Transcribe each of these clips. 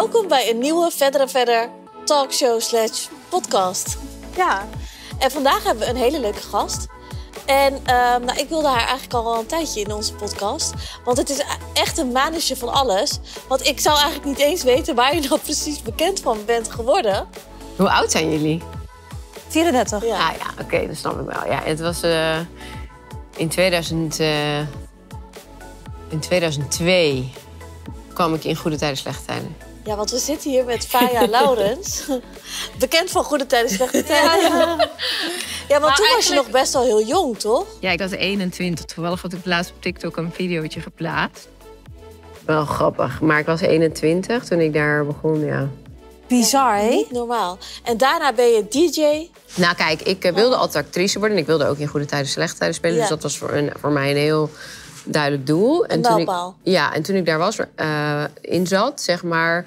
Welkom bij een nieuwe Verder en Verder talkshow slash podcast. Ja. En vandaag hebben we een hele leuke gast. En ehm, nou, ik wilde haar eigenlijk al een tijdje in onze podcast. Want het is e- echt een manusje van alles. Want ik zou eigenlijk niet eens weten waar je nou precies bekend van bent geworden. Hoe oud zijn jullie? 34. Ja, ah, ja oké, dat snap ik wel. Ja, het was eh, in, 2000, eh, in 2002 kwam ik in goede tijden, slechte tijden. Ja, want we zitten hier met Faya Laurens. Bekend van Goede Tijden, Slechte Tijden. Ja, want maar nou, toen was je nog best wel heel jong, toch? Ja, ik was 21. Toevallig had ik laatst op TikTok een videootje geplaatst. Wel grappig, maar ik was 21 toen ik daar begon, ja. Bizar, hè? Niet normaal. En daarna ben je DJ. Nou, kijk, ik eh, wilde altijd actrice worden. En ik wilde ook in Goede Tijden, Slechte Tijden spelen. Dus dat was voor, een, voor mij een heel duidelijk doel. En toen ik, ja, en toen ik daar was, eh, in zat, zeg maar.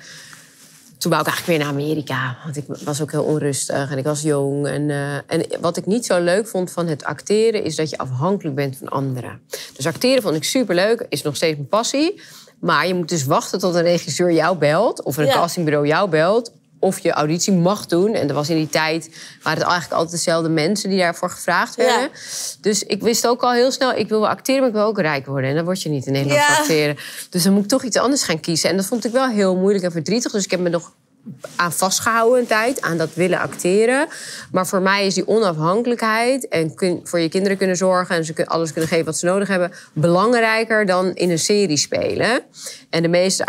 Toen wou ik eigenlijk weer naar Amerika. Want ik was ook heel onrustig en ik was jong. En, eh, en wat ik niet zo leuk vond van het acteren... is dat je afhankelijk bent van anderen. Dus acteren vond ik superleuk, is nog steeds mijn passie. Maar je moet dus wachten tot een regisseur jou belt... of een castingbureau jou belt of je auditie mag doen. En er was in die tijd waren het eigenlijk altijd dezelfde mensen die daarvoor gevraagd werden. Dus ik wist ook al heel snel, ik wil wel acteren, maar ik wil ook rijk worden. En dan word je niet in Nederland ja. acteren. Dus dan moet ik toch iets anders gaan kiezen. En dat vond ik wel heel moeilijk en verdrietig. Dus ik heb me nog aan vastgehouden tijd, aan dat willen acteren. Maar voor mij is die onafhankelijkheid en voor je kinderen kunnen zorgen en ze alles kunnen geven wat ze nodig hebben, belangrijker dan in een serie spelen. En de meeste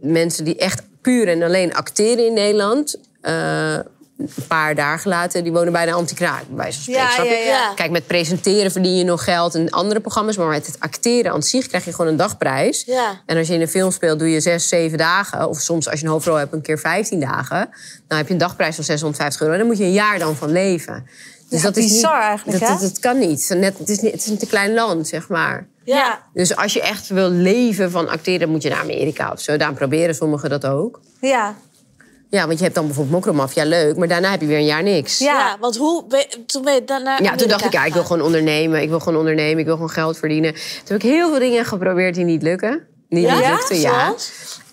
mensen die echt puur en alleen acteren in Nederland, eh, een paar dagen later, die wonen bij de antikraak, bij zo'n ja, Kijk, met presenteren verdien je nog geld en andere programma's. Maar met het acteren aan zich krijg je gewoon een dagprijs. En als je in een film speelt, doe je zes, zeven dagen. Of soms als je een hoofdrol hebt, een keer vijftien dagen. Dan heb je een dagprijs van 650 euro. En dan moet je een jaar dan van leven. Dus dat is bizar eigenlijk. Dat, hè? Dat, kan niet. Net, het, is niet. Het is een te klein land, zeg maar. Ja. Dus als je echt wil leven van acteren, moet je naar Amerika of zo. Daar proberen sommigen dat ook. Ja. Ja, want je hebt dan bijvoorbeeld Mokromaf, ja leuk, maar daarna heb je weer een jaar niks. Ja, want hoe toen ben je daarna Ja, toen dacht ik, ja, ik wil gewoon ondernemen, ik wil gewoon ondernemen, ik wil gewoon geld verdienen. Toen heb ik heel veel dingen geprobeerd die niet lukken. Die ja? niet lukten, ja.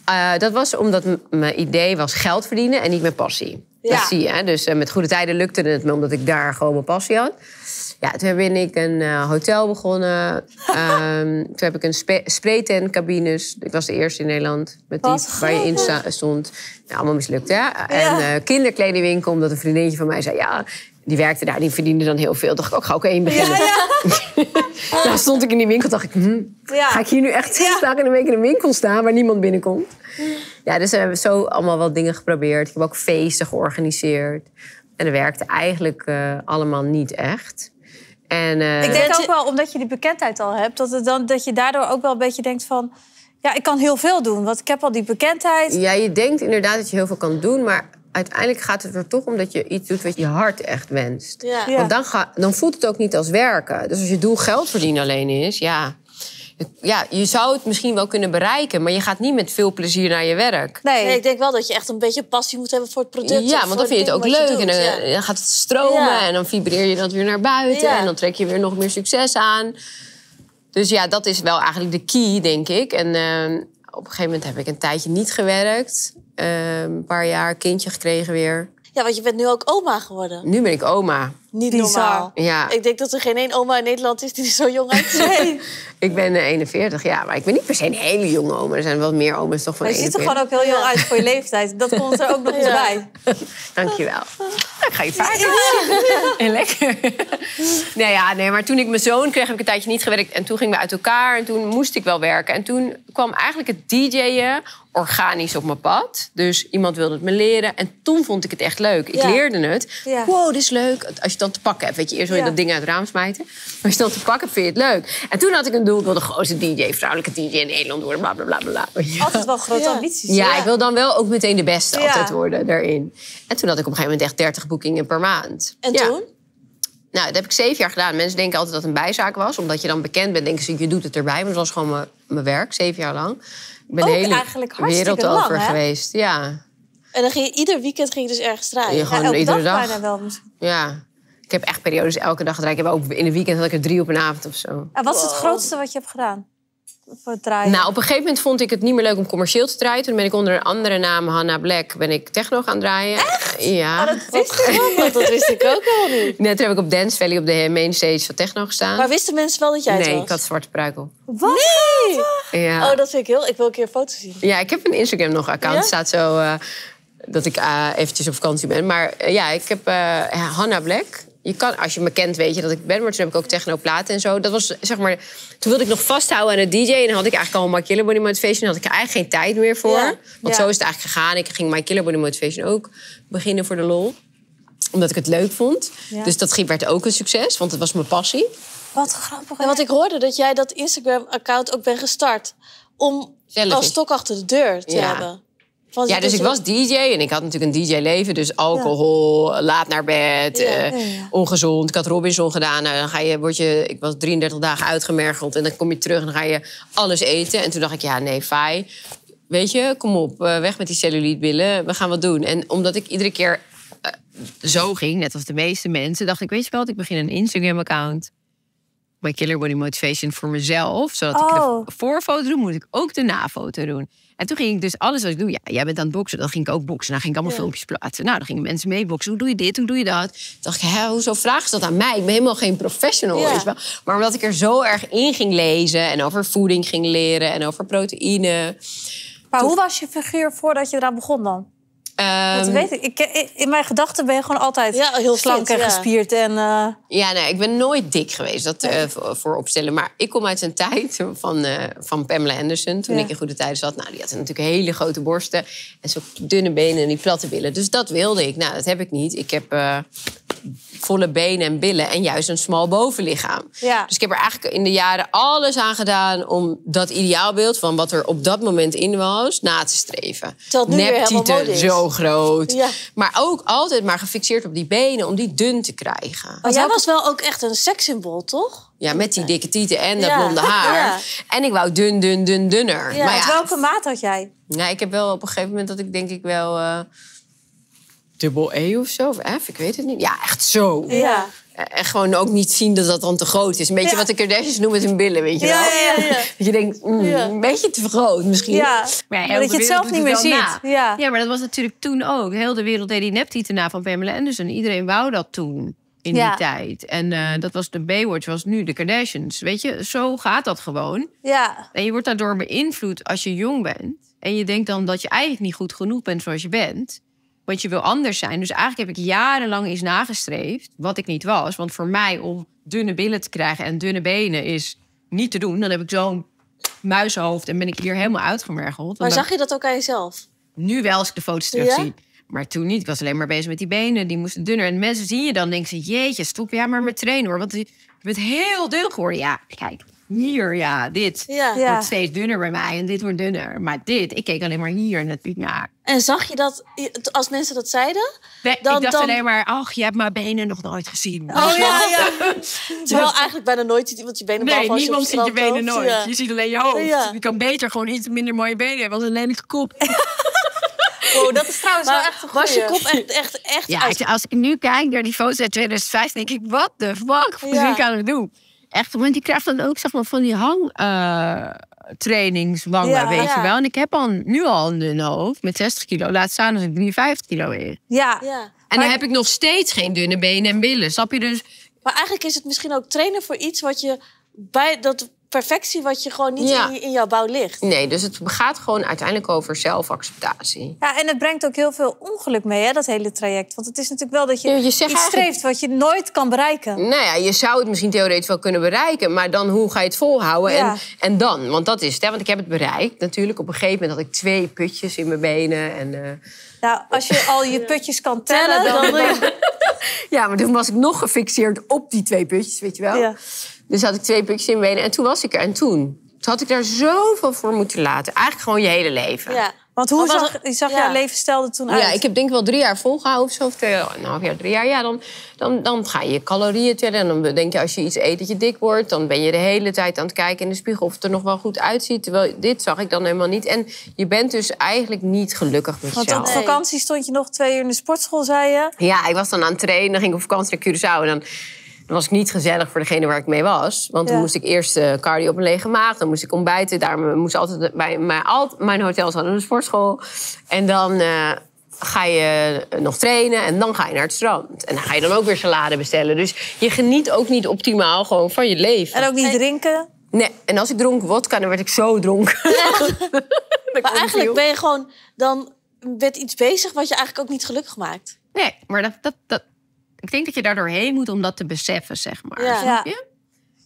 Eh, dat was omdat mijn idee was geld verdienen en niet mijn passie. Dat zie je, hè? Dus eh, met goede tijden lukte het me omdat ik daar gewoon mijn passie had. Ja, toen ben ik een eh, hotel begonnen. Ehm, toen heb ik een sp spraytan cabines. Ik was de eerste in Nederland met die waar je in stond. Nou, allemaal mislukt, hè? Ja. En uh, kinderkledingwinkel, omdat een vriendinnetje van mij zei... ja, die werkte daar, die verdiende dan heel veel. dacht ik ook, oh, ga ook één beginnen. Ja, nou, stond ik in die winkel, dacht ik... Hm, ga ik hier nu echt zes dagen in de week in een winkel staan... waar niemand binnenkomt? Ja, dus we hebben zo allemaal wat dingen geprobeerd. Ik heb ook feesten georganiseerd. En dat werkte eigenlijk eh, allemaal niet echt. En, eh, ik denk ook wel, omdat je die bekendheid al hebt, dat, het dan, dat je daardoor ook wel een beetje denkt van... Ja, ik kan heel veel doen, want ik heb al die bekendheid. Ja, je denkt inderdaad dat je heel veel kan doen, maar uiteindelijk gaat het er toch om dat je iets doet wat je hart echt wenst. Want dan, ga, dan voelt het ook niet als werken. Dus als je doel geld verdienen alleen is, ja, ja, je zou het misschien wel kunnen bereiken, maar je gaat niet met veel plezier naar je werk. Nee, ik denk wel dat je echt een beetje passie moet hebben voor het product. Ja, want dan vind je het ook leuk en dan, eh, gaat het stromen en dan vibreer je dat weer naar buiten en dan trek je weer nog meer succes aan. Dus ja, dat is wel eigenlijk de key, denk ik. En ehm, op een gegeven moment heb ik een tijdje niet gewerkt, ehm, een paar jaar kindje gekregen weer. Ja, want je bent nu ook oma geworden. Nu ben ik oma. Niet Bizar. normaal. Ja. Ik denk dat er geen één oma in Nederland is die er zo jong uitziet. Nee. ik ben 41, eh, ja. Maar ik ben niet per se een hele jonge oma. Er zijn wel meer oma's toch van Maar je ziet er gewoon ook heel jong uit voor je leeftijd. Dat komt er ook nog eens Ja. bij. Dankjewel. ik ga je vaak En lekker. nee, ja, nee, maar toen ik mijn zoon kreeg, heb ik een tijdje niet gewerkt. En toen gingen we uit elkaar en toen moest ik wel werken. En toen kwam eigenlijk het DJ'en organisch op mijn pad. Dus iemand wilde het me leren. En toen vond ik het echt leuk. Ik leerde het. Wow, dit is leuk. Als je dan te pakken Weet je, eerst wil je dat ding uit het raam smijten. Maar als je dan te pakken vind je het leuk. En toen had ik een doel, ik wilde de grootste DJ, vrouwelijke DJ in Nederland worden, bla bla bla bla. Altijd wel grote ambities. Ja, ik wil dan wel ook meteen de beste altijd worden daarin. En toen had ik op een gegeven moment echt 30 boekingen per maand. En toen? Nou, dat heb ik zeven jaar gedaan. Mensen denken altijd dat het een bijzaak was. Omdat je dan bekend bent, denken ze, je doet het erbij. Maar dat was gewoon mijn, mijn werk, zeven jaar lang. Ik ben ook de hele wereld lang, over geweest. Ja. En dan ging je, ieder weekend ging je dus ergens draaien. Ja, nou, iedere dag. Bijna wel. Ja. Ik heb echt periodes elke dag gedraaid. Ik heb ook in een weekend had ik er drie op een avond of zo. wat is het grootste wat je hebt gedaan? Voor het draaien? Nou, op een gegeven moment vond ik het niet meer leuk om commercieel te draaien. Toen ben ik onder een andere naam, Hannah Black, ben ik techno gaan draaien. Echt? Ja. Maar oh, dat wist ik ook Dat wist ik ook al niet. Net toen heb ik op Dance Valley op de main stage van techno gestaan. Maar wisten mensen wel dat jij het nee, was? Nee, ik had zwarte pruik op. Wat? Nee! Ja. Oh, dat vind ik heel... Ik wil een keer foto's zien. Ja, ik heb een Instagram nog account. Het staat zo... Eh, dat ik eh, eventjes op vakantie ben. Maar eh, ja, ik heb uh, Hannah Black je kan, als je me kent, weet je dat ik ben. Maar toen heb ik ook technoplaten en zo. Dat was, zeg maar, toen wilde ik nog vasthouden aan het DJ. En dan had ik eigenlijk al mijn Killer Body Motivation. Daar had ik er eigenlijk geen tijd meer voor. want zo is het eigenlijk gegaan. Ik ging My Killer Body Motivation ook beginnen voor de lol. Omdat ik het leuk vond. Dus dat werd ook een succes, want het was mijn passie. Wat grappig. Hè? want ik hoorde dat jij dat Instagram-account ook bent gestart. Om als stok achter de deur te hebben ja, dus, dus, ik was DJ en ik had natuurlijk een DJ-leven. Dus alcohol, laat naar bed, eh, ongezond. Ik had Robinson gedaan. Nou, dan ga je, word je, ik was 33 dagen uitgemergeld en dan kom je terug en dan ga je alles eten. En toen dacht ik, ja, nee, fijn. Weet je, kom op, eh, weg met die billen We gaan wat doen. En omdat ik iedere keer eh, zo ging, net als de meeste mensen, dacht ik, weet je wel, ik begin een Instagram-account mijn killer body motivation voor mezelf. Zodat ik de oh. voorfoto doe, moet ik ook de nafoto doen. En toen ging ik dus alles wat ik doe. Ja, jij bent aan het boksen. Dan ging ik ook boksen. Dan ging ik allemaal filmpjes plaatsen. Nou, dan gingen mensen mee boksen. Hoe doe je dit? Hoe doe je dat? Toen dacht ik, hoezo vragen ze dat aan mij? Ik ben helemaal geen professional. Ja. Maar omdat ik er zo erg in ging lezen. En over voeding ging leren. En over proteïne. Maar hoe was je figuur voordat je eraan begon dan? dat ehm, weet ik. In mijn gedachten ben je gewoon altijd heel slank en gespierd. En, eh, Ja, nee, ik ben nooit dik geweest, dat eh, voor opstellen. Maar ik kom uit een tijd van, eh, van Pamela Anderson, toen ik in goede tijden zat. Nou, die had natuurlijk hele grote borsten en zo dunne benen en die platte billen. Dus dat wilde ik. Nou, dat heb ik niet. Ik heb volle benen en billen en juist een smal bovenlichaam. Ja. Dus ik heb er eigenlijk in de jaren alles aan gedaan om dat ideaalbeeld van wat er op dat moment in was na te streven. Neptieten, zo groot. Ja. Maar ook altijd maar gefixeerd op die benen om die dun te krijgen. Maar jij was wel ook echt een sekssymbool, toch? Ja, met die dikke tieten en dat blonde haar. Ja. En ik wou dun, dun, dun, dunner. Ja. Maar ja. welke maat had jij? Nou, ik heb wel op een gegeven moment dat ik denk ik wel... Eh, dubbel E of zo, of F, ik weet het niet. Ja, echt zo. Ja. Eh, en gewoon ook niet zien dat dat dan te groot is. Een beetje wat de Kardashians noemen met hun billen, weet je wel? Ja, dat je denkt, mm, een beetje te groot misschien. Ja. Maar, dat je het zelf niet meer ziet. Ja. maar dat was natuurlijk toen ook. Heel de wereld deed die neptieten na van Pamela Anderson. Iedereen wou dat toen. In die tijd. En eh, dat was de Baywatch, was nu de Kardashians. Weet je, zo gaat dat gewoon. Ja. En je wordt daardoor beïnvloed als je jong bent. En je denkt dan dat je eigenlijk niet goed genoeg bent zoals je bent. Want je wil anders zijn. Dus eigenlijk heb ik jarenlang iets nagestreefd wat ik niet was. Want voor mij om dunne billen te krijgen en dunne benen is niet te doen. Dan heb ik zo'n muizenhoofd en ben ik hier helemaal uitgemergeld. Maar zag je dat ook aan jezelf? Nu wel, als ik de foto's zie, Ja? Maar toen niet. Ik was alleen maar bezig met die benen. Die moesten dunner. En mensen zien je dan denken ze... Jeetje, stop ja maar met trainen hoor. Want je bent heel dun geworden. Ja, kijk hier, ja, dit ja. wordt steeds dunner bij mij en dit wordt dunner. Maar dit, ik keek alleen maar hier natuurlijk naar. En zag je dat, als mensen dat zeiden? Nee, dan, ik dacht alleen maar, ach, je hebt mijn benen nog nooit gezien. Oh ja, ja. Terwijl eigenlijk bijna nooit ziet iemand je benen. Nee, niemand ziet je benen nooit. Je ziet alleen je hoofd. Je kan beter gewoon iets minder mooie benen hebben als een lelijke kop. Oh, dat is trouwens wel echt een goeie. Was je kop echt, echt, echt... Ja, als ik nu kijk naar die foto's uit 2005, denk ik, wat de fuck? Wat ja. ik aan het doen? echt, want die krijgt dan ook zeg maar, van die hangtrainingswangen, eh, uh, weet je wel. En ik heb al, nu al een dunne hoofd met 60 kilo. Laat staan als ik 53 kilo in Ja. ja. En maar... dan heb ik nog steeds geen dunne benen en billen, snap je dus? Maar eigenlijk is het misschien ook trainen voor iets wat je bij dat perfectie wat je gewoon niet in, in, jouw bouw ligt. Nee, dus het gaat gewoon uiteindelijk over zelfacceptatie. Ja, en het brengt ook heel veel ongeluk mee, hè, dat hele traject. Want het is natuurlijk wel dat je, je iets streeft wat je nooit kan bereiken. Nou ja, je zou het misschien theoretisch wel kunnen bereiken... maar dan hoe ga je het volhouden en, en dan? Want dat is hè, want ik heb het bereikt natuurlijk. Op een gegeven moment had ik twee putjes in mijn benen en... Nou, als je al je putjes kan tellen, dan... ja, maar toen was ik nog gefixeerd op die twee putjes, weet je wel. Ja. Dus had ik twee pukjes in mijn benen en toen was ik er. En toen, toen had ik daar zoveel voor moeten laten. Eigenlijk gewoon je hele leven. Ja. Want hoe zag, het, zag ja. jouw leven toen uit? Ja, ik heb denk ik wel drie jaar volgehouden of zo. nou, jaar, drie jaar. Ja, dan, dan, dan ga je calorieën tellen. En dan denk je als je iets eet dat je dik wordt. Dan ben je de hele tijd aan het kijken in de spiegel of het er nog wel goed uitziet. Terwijl dit zag ik dan helemaal niet. En je bent dus eigenlijk niet gelukkig met jezelf. Want op vakantie stond je nog twee uur in de sportschool, zei je? Ja, ik was dan aan het trainen. Dan ging ik op vakantie naar Curaçao. En dan dan was ik niet gezellig voor degene waar ik mee was. Want ja. dan moest ik eerst uh, cardio op een lege maag. Dan moest ik ontbijten. Daar moest altijd bij mijn, mijn hotels hadden een sportschool. En dan eh, ga je eh, nog trainen. En dan ga je naar het strand. En dan ga je dan ook weer salade bestellen. Dus je geniet ook niet optimaal gewoon van je leven. En ook niet drinken? Nee, en als ik dronk wodka, dan werd ik zo dronken. maar eigenlijk ben je gewoon... Dan werd iets bezig wat je eigenlijk ook niet gelukkig maakt. Nee, maar dat, dat, ik denk dat je daar doorheen moet om dat te beseffen, zeg maar. Ja.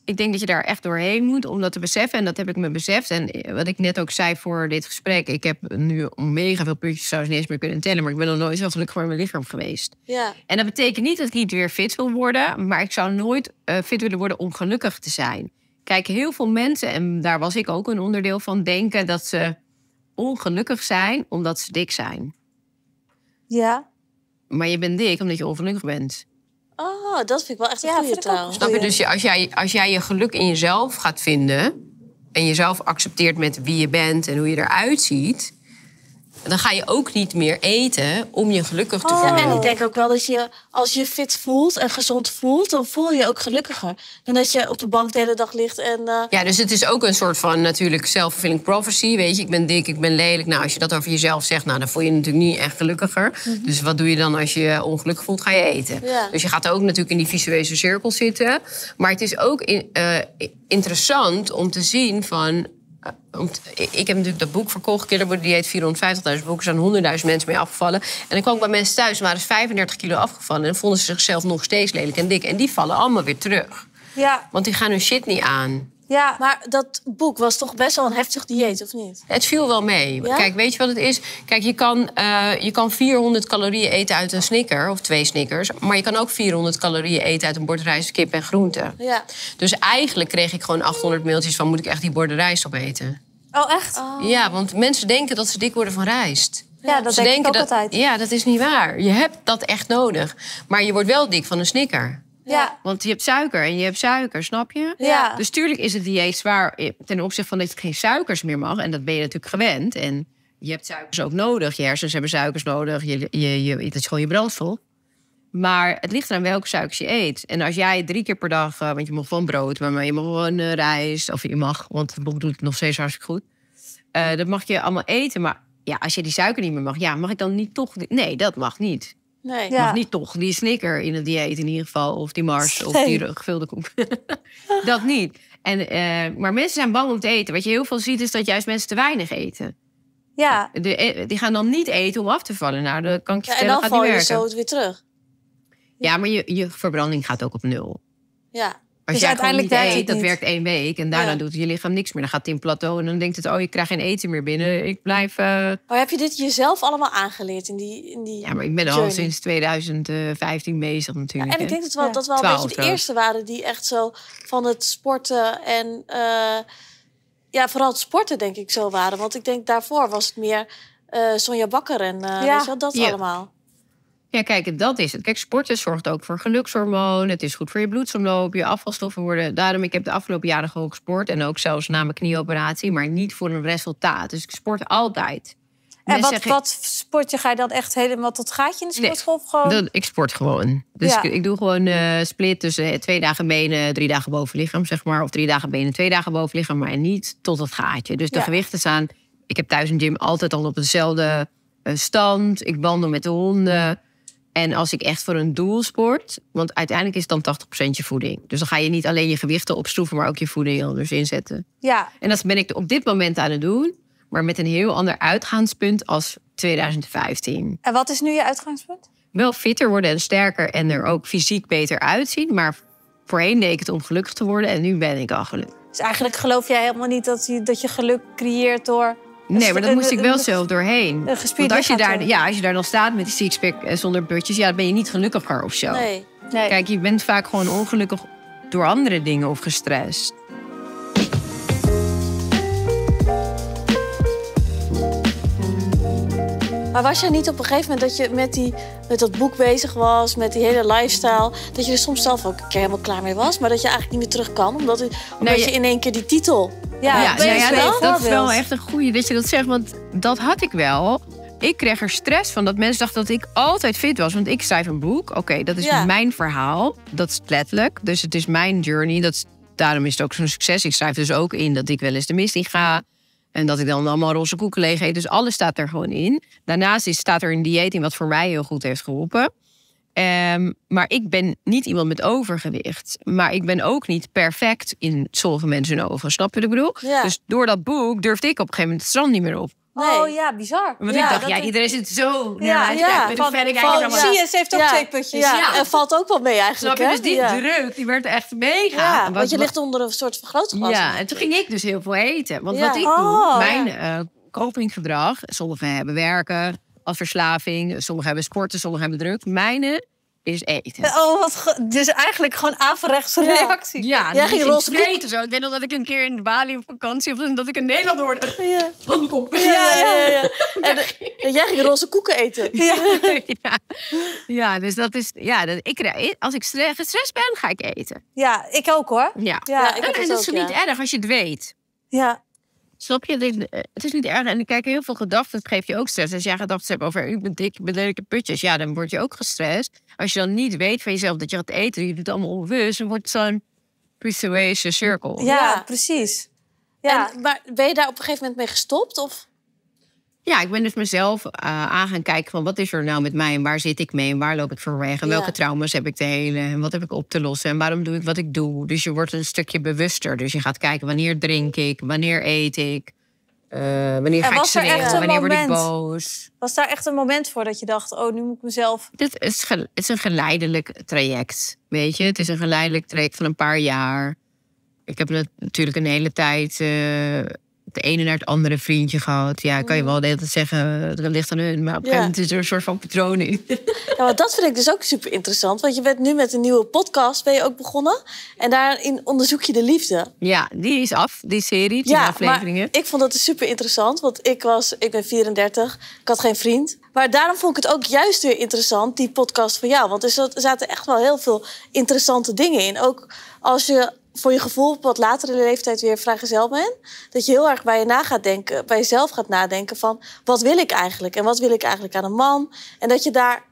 Ik denk dat je daar echt doorheen moet om dat te beseffen. En dat heb ik me beseft. En eh, wat ik net ook zei voor dit gesprek. Ik heb nu mega veel puntjes zou niet eens meer kunnen tellen. Maar ik ben nog nooit zo gelukkig voor mijn lichaam geweest. Ja. En dat betekent niet dat ik niet weer fit wil worden. Maar ik zou nooit uh, fit willen worden om gelukkig te zijn. Kijk, heel veel mensen, en daar was ik ook een onderdeel van, denken dat ze ongelukkig zijn omdat ze dik zijn. Ja. Maar je bent dik omdat je ongelukkig bent. Oh, dat vind ik wel echt een ja, goede Snap je? Dus als jij, als jij je geluk in jezelf gaat vinden... en jezelf accepteert met wie je bent en hoe je eruit ziet dan ga je ook niet meer eten om je gelukkig te oh. voelen. En ik denk ook wel dat je, als je fit voelt en gezond voelt, dan voel je je ook gelukkiger. Dan dat je op de bank de hele dag ligt en... Eh, ja, dus het is ook een soort van natuurlijk self-fulfilling prophecy. Weet je, ik ben dik, ik ben lelijk. Nou, als je dat over jezelf zegt, nou, dan voel je je natuurlijk niet echt gelukkiger. Mhm. Dus wat doe je dan als je ongelukkig voelt? Ga je eten. Dus je gaat ook natuurlijk in die visuele cirkel zitten. Maar het is ook eh, interessant om te zien van eh, ik heb natuurlijk dat boek verkocht. Killer die heet 450.000 boeken. Er zijn 100.000 mensen mee afgevallen. En dan kwam ik bij mensen thuis en waren 35 kilo afgevallen. En vonden ze zichzelf nog steeds lelijk en dik. En die vallen allemaal weer terug. Ja. Want die gaan hun shit niet aan. Ja, maar dat boek was toch best wel een heftig dieet, of niet? Het viel wel mee. Kijk, weet je wat het is? Kijk, je kan, eh, je kan 400 calorieën eten uit een snicker of twee snickers. Maar je kan ook 400 calorieën eten uit een bord rijst, kip en groente. Ja. Dus eigenlijk kreeg ik gewoon 800 mailtjes van... moet ik echt die borden rijst opeten? Oh, echt? Oh. Ja, want mensen denken dat ze dik worden van rijst. Ja, dat denken ook altijd. Ja, dat is niet waar. Je hebt dat echt nodig. Maar je wordt wel dik van een snicker. Ja. Want je hebt suiker en je hebt suiker, snap je? Ja. Dus tuurlijk is het dieet zwaar ten opzichte van dat je geen suikers meer mag. En dat ben je natuurlijk gewend. En je hebt suikers ook nodig. Je hersens hebben suikers nodig. Je, je, je, dat is gewoon je brandstof. Maar het ligt eraan welke suikers je eet. En als jij drie keer per dag, eh, want je mag gewoon brood, maar je mag gewoon eh, rijst. Of je mag, want het boek doet het nog steeds hartstikke goed. Eh, dat mag je allemaal eten. Maar ja, als je die suiker niet meer mag, ja, mag ik dan niet toch? Nee, dat mag niet. Nee. Mag niet toch die snicker in het dieet in ieder geval. Of die mars of die gevulde koek. dat niet. En, eh, maar mensen zijn bang om te eten. Wat je heel veel ziet is dat juist mensen te weinig eten. Ja. Eh, die gaan dan niet eten om af te vallen. Nou, dat kan ik je ja, vertellen, En dan val je werken. zo weer terug. Ja, maar je, je verbranding gaat ook op nul. Ja. Als dus jij uiteindelijk niet eet, dat werkt één week. En daarna doet je lichaam niks meer. Dan gaat het in plateau en dan denkt het, oh, ik krijg geen eten meer binnen. Ik blijf... Uh... Eh, maar oh, heb je dit jezelf allemaal aangeleerd in die, in die Ja, maar ik ben al sinds 2015 bezig natuurlijk. en ik denk dat we, dat wel een beetje de eerste waren die echt zo van het sporten en... Eh, ja, vooral het sporten denk ik zo waren. Want ik denk daarvoor was het meer... Uh, Sonja Bakker en ja. wel, dat allemaal. Ja, kijk, dat is het. Kijk, sporten zorgt ook voor gelukshormoon. Het is goed voor je bloedsomloop. Je afvalstoffen worden. Daarom, ik heb de afgelopen jaren gewoon gesport. En ook zelfs na mijn knieoperatie. Maar niet voor een resultaat. Dus ik sport altijd. En wat, wat, sport je? Ga je dan echt helemaal tot gaatje in de sportschool? gewoon? Dat, ik sport gewoon. Dus ik, doe gewoon uh, split tussen eh, twee dagen benen, drie dagen bovenlichaam, zeg maar. Of drie dagen benen, twee dagen bovenlichaam. Maar niet tot het gaatje. Dus de gewichten staan... Ik heb thuis een gym altijd al op dezelfde eh, stand. Ik wandel met de honden. En als ik echt voor een doel sport, want uiteindelijk is het dan 80% je voeding. Dus dan ga je niet alleen je gewichten opstroeven, maar ook je voeding anders inzetten. Ja. En dat ben ik op dit moment aan het doen, maar met een heel ander uitgangspunt als 2015. En wat is nu je uitgangspunt? Wel fitter worden en sterker en er ook fysiek beter uitzien. Maar voorheen deed ik het om gelukkig te worden en nu ben ik al gelukkig. Dus eigenlijk geloof jij helemaal niet dat je, dat je geluk creëert door Nee, maar dat moest ik wel zelf doorheen. Want als je, daar, ja, als je daar dan staat met die sixpack eh, zonder butjes, ja, dan ben je niet gelukkiger of zo. nee. Kijk, je bent vaak gewoon ongelukkig door andere dingen of gestrest. Maar was jij niet op een gegeven moment dat je met, die, met dat boek bezig was, met die hele lifestyle, dat je er soms zelf ook een keer helemaal klaar mee was, maar dat je eigenlijk niet meer terug kan, omdat, omdat je... in één keer die titel. Ja, ja, dat, is wel echt een goede dat je dat zegt, want dat had ik wel. Ik kreeg er stress van dat mensen dachten dat ik altijd fit was. Want ik schrijf een boek. Oké, dat is mijn verhaal. Dat is letterlijk. Dus het is mijn journey. Dat daarom is het ook zo'n succes. Ik schrijf dus ook in dat ik wel eens de mist in ga. En dat ik dan allemaal roze koeken leeg Dus alles staat er gewoon in. Daarnaast is, staat er een dieet in wat voor mij heel goed heeft geholpen. Ehm, maar ik ben niet iemand met overgewicht. Maar ik ben ook niet perfect in sommige mensen hun ogen. Snap je wat ik bedoel? Dus door dat boek durfde ik op een gegeven moment het strand niet meer op. Oh ja, bizar. Want ja, ik dacht, ja, iedereen zit zo naar ja, ja. Van, zie je, ze heeft ook twee putjes. Ja. En valt ook wel mee eigenlijk. Snap je? Dus die druk, die werd echt mega. want je ligt onder een soort vergrootglas. Ja, en toen ging ik dus heel veel eten. Want wat ik oh, doe, mijn uh, Sommigen hebben werken als verslaving. Sommigen hebben sporten, sommigen hebben druk. Mijne is eten. Oh, wat dus eigenlijk gewoon averechts reactie. Ja, ja Jij ging roze eten zo. Ik weet nog dat ik een keer in Bali op vakantie of dat ik in Nederland hoorde. Ja. Ja, ja, ja. ja. En, en, eh, jij ging roze koeken eten. Ja, ja. ja dus dat is... Ja, dat, ik, als ik gestrest ben, ga ik eten. Ja, ik ook hoor. Ja, ja, ik en, dat is ook, niet erg als je het weet. Ja. Snap je? Eh, het is niet erg. En ik kijk, heel veel gedachten dat geeft je ook stress. Als jij gedachten hebt over ik ben dik, ik ben lelijke putjes, ja, dan word je ook gestrest. Als je dan niet weet van jezelf dat je gaat eten, je doet het allemaal onbewust, dan wordt het zo'n persuasion circle. Ja, precies. Ja. En, maar ben je daar op een gegeven moment mee gestopt? Of? Ja, ik ben dus mezelf eh, aan gaan kijken van wat is er nou met mij en waar zit ik mee en waar loop ik voor weg en welke trauma's heb ik te hele en wat heb ik op te lossen en waarom doe ik wat ik doe. Dus je wordt een stukje bewuster. Dus je gaat kijken wanneer drink ik, wanneer eet ik, eh, wanneer ga ik schreeuwen, wanneer word ik boos. Was daar echt een moment voor dat je dacht, oh nu moet ik mezelf... Dit is, het is een geleidelijk traject, weet je. Het is een geleidelijk traject van een paar jaar ik heb natuurlijk een hele tijd eh, het ene naar het andere vriendje gehad. Ja, kan je mm. wel de hele tijd zeggen, eh, dat ligt aan hun. Maar op een gegeven moment is er een soort van patroon in. Ja, wat dat vind ik dus ook super interessant. Want je bent nu met een nieuwe podcast, ben je ook begonnen. En daarin onderzoek je de liefde. Ja, die is af, die serie, die afleveringen. Maar ik vond dat dus super interessant, want ik, was, ik ben 34, ik had geen vriend. Maar daarom vond ik het ook juist weer interessant, die podcast van jou. Want er zaten echt wel heel veel interessante dingen in. Ook als je voor je gevoel op wat latere leeftijd weer vrijgezel bent. Dat je heel erg bij je na gaat denken, bij jezelf gaat nadenken van wat wil ik eigenlijk en wat wil ik eigenlijk aan een man. En dat je daar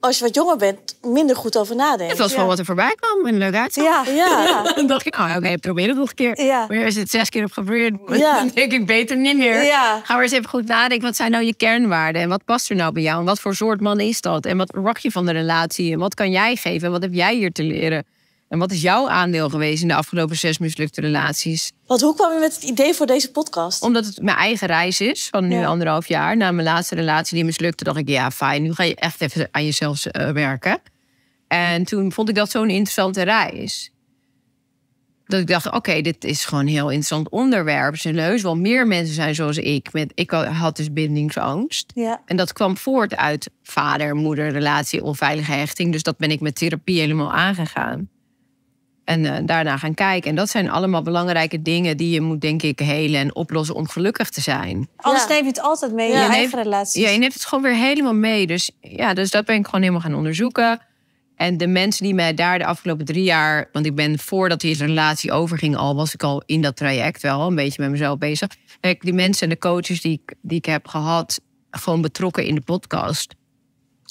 als je wat jonger bent, minder goed over nadenkt. Het was gewoon wat er voorbij kwam en leuk uitzag. Ja, ja. dan dacht ik, oh, oké, probeer het nog een keer. Maar Maar is het zes keer op gebeurd, dan denk ik beter niet meer. Ja. Ga maar eens even goed nadenken, wat zijn nou je kernwaarden? En wat past er nou bij jou? En wat voor soort man is dat? En wat verwacht je van de relatie? En wat kan jij geven? En wat heb jij hier te leren? En wat is jouw aandeel geweest in de afgelopen zes mislukte relaties? Want hoe kwam je met het idee voor deze podcast? Omdat het mijn eigen reis is van nu anderhalf jaar. Na mijn laatste relatie die mislukte, dacht ik, ja, fijn, nu ga je echt even aan jezelf uh, werken. En toen vond ik dat zo'n interessante reis. Dat ik dacht, oké, dit is gewoon een heel interessant onderwerp. Serieus, wel meer mensen zijn zoals ik. Met, ik had dus bindingsangst. Ja. En dat kwam voort uit vader-moeder-relatie, onveilige hechting. Dus dat ben ik met therapie helemaal aangegaan. En eh, daarna gaan kijken. En dat zijn allemaal belangrijke dingen die je moet, denk ik, helen en oplossen om gelukkig te zijn. Alles ja. neem je het altijd mee in je, eigen relaties. Ja, je neemt het gewoon weer helemaal mee. Dus ja, dus dat ben ik gewoon helemaal gaan onderzoeken. En de mensen die mij daar de afgelopen drie jaar. Want ik ben voordat die relatie overging, al was ik al in dat traject wel een beetje met mezelf bezig. Kijk, die mensen en de coaches die die ik heb gehad, gewoon betrokken in de podcast.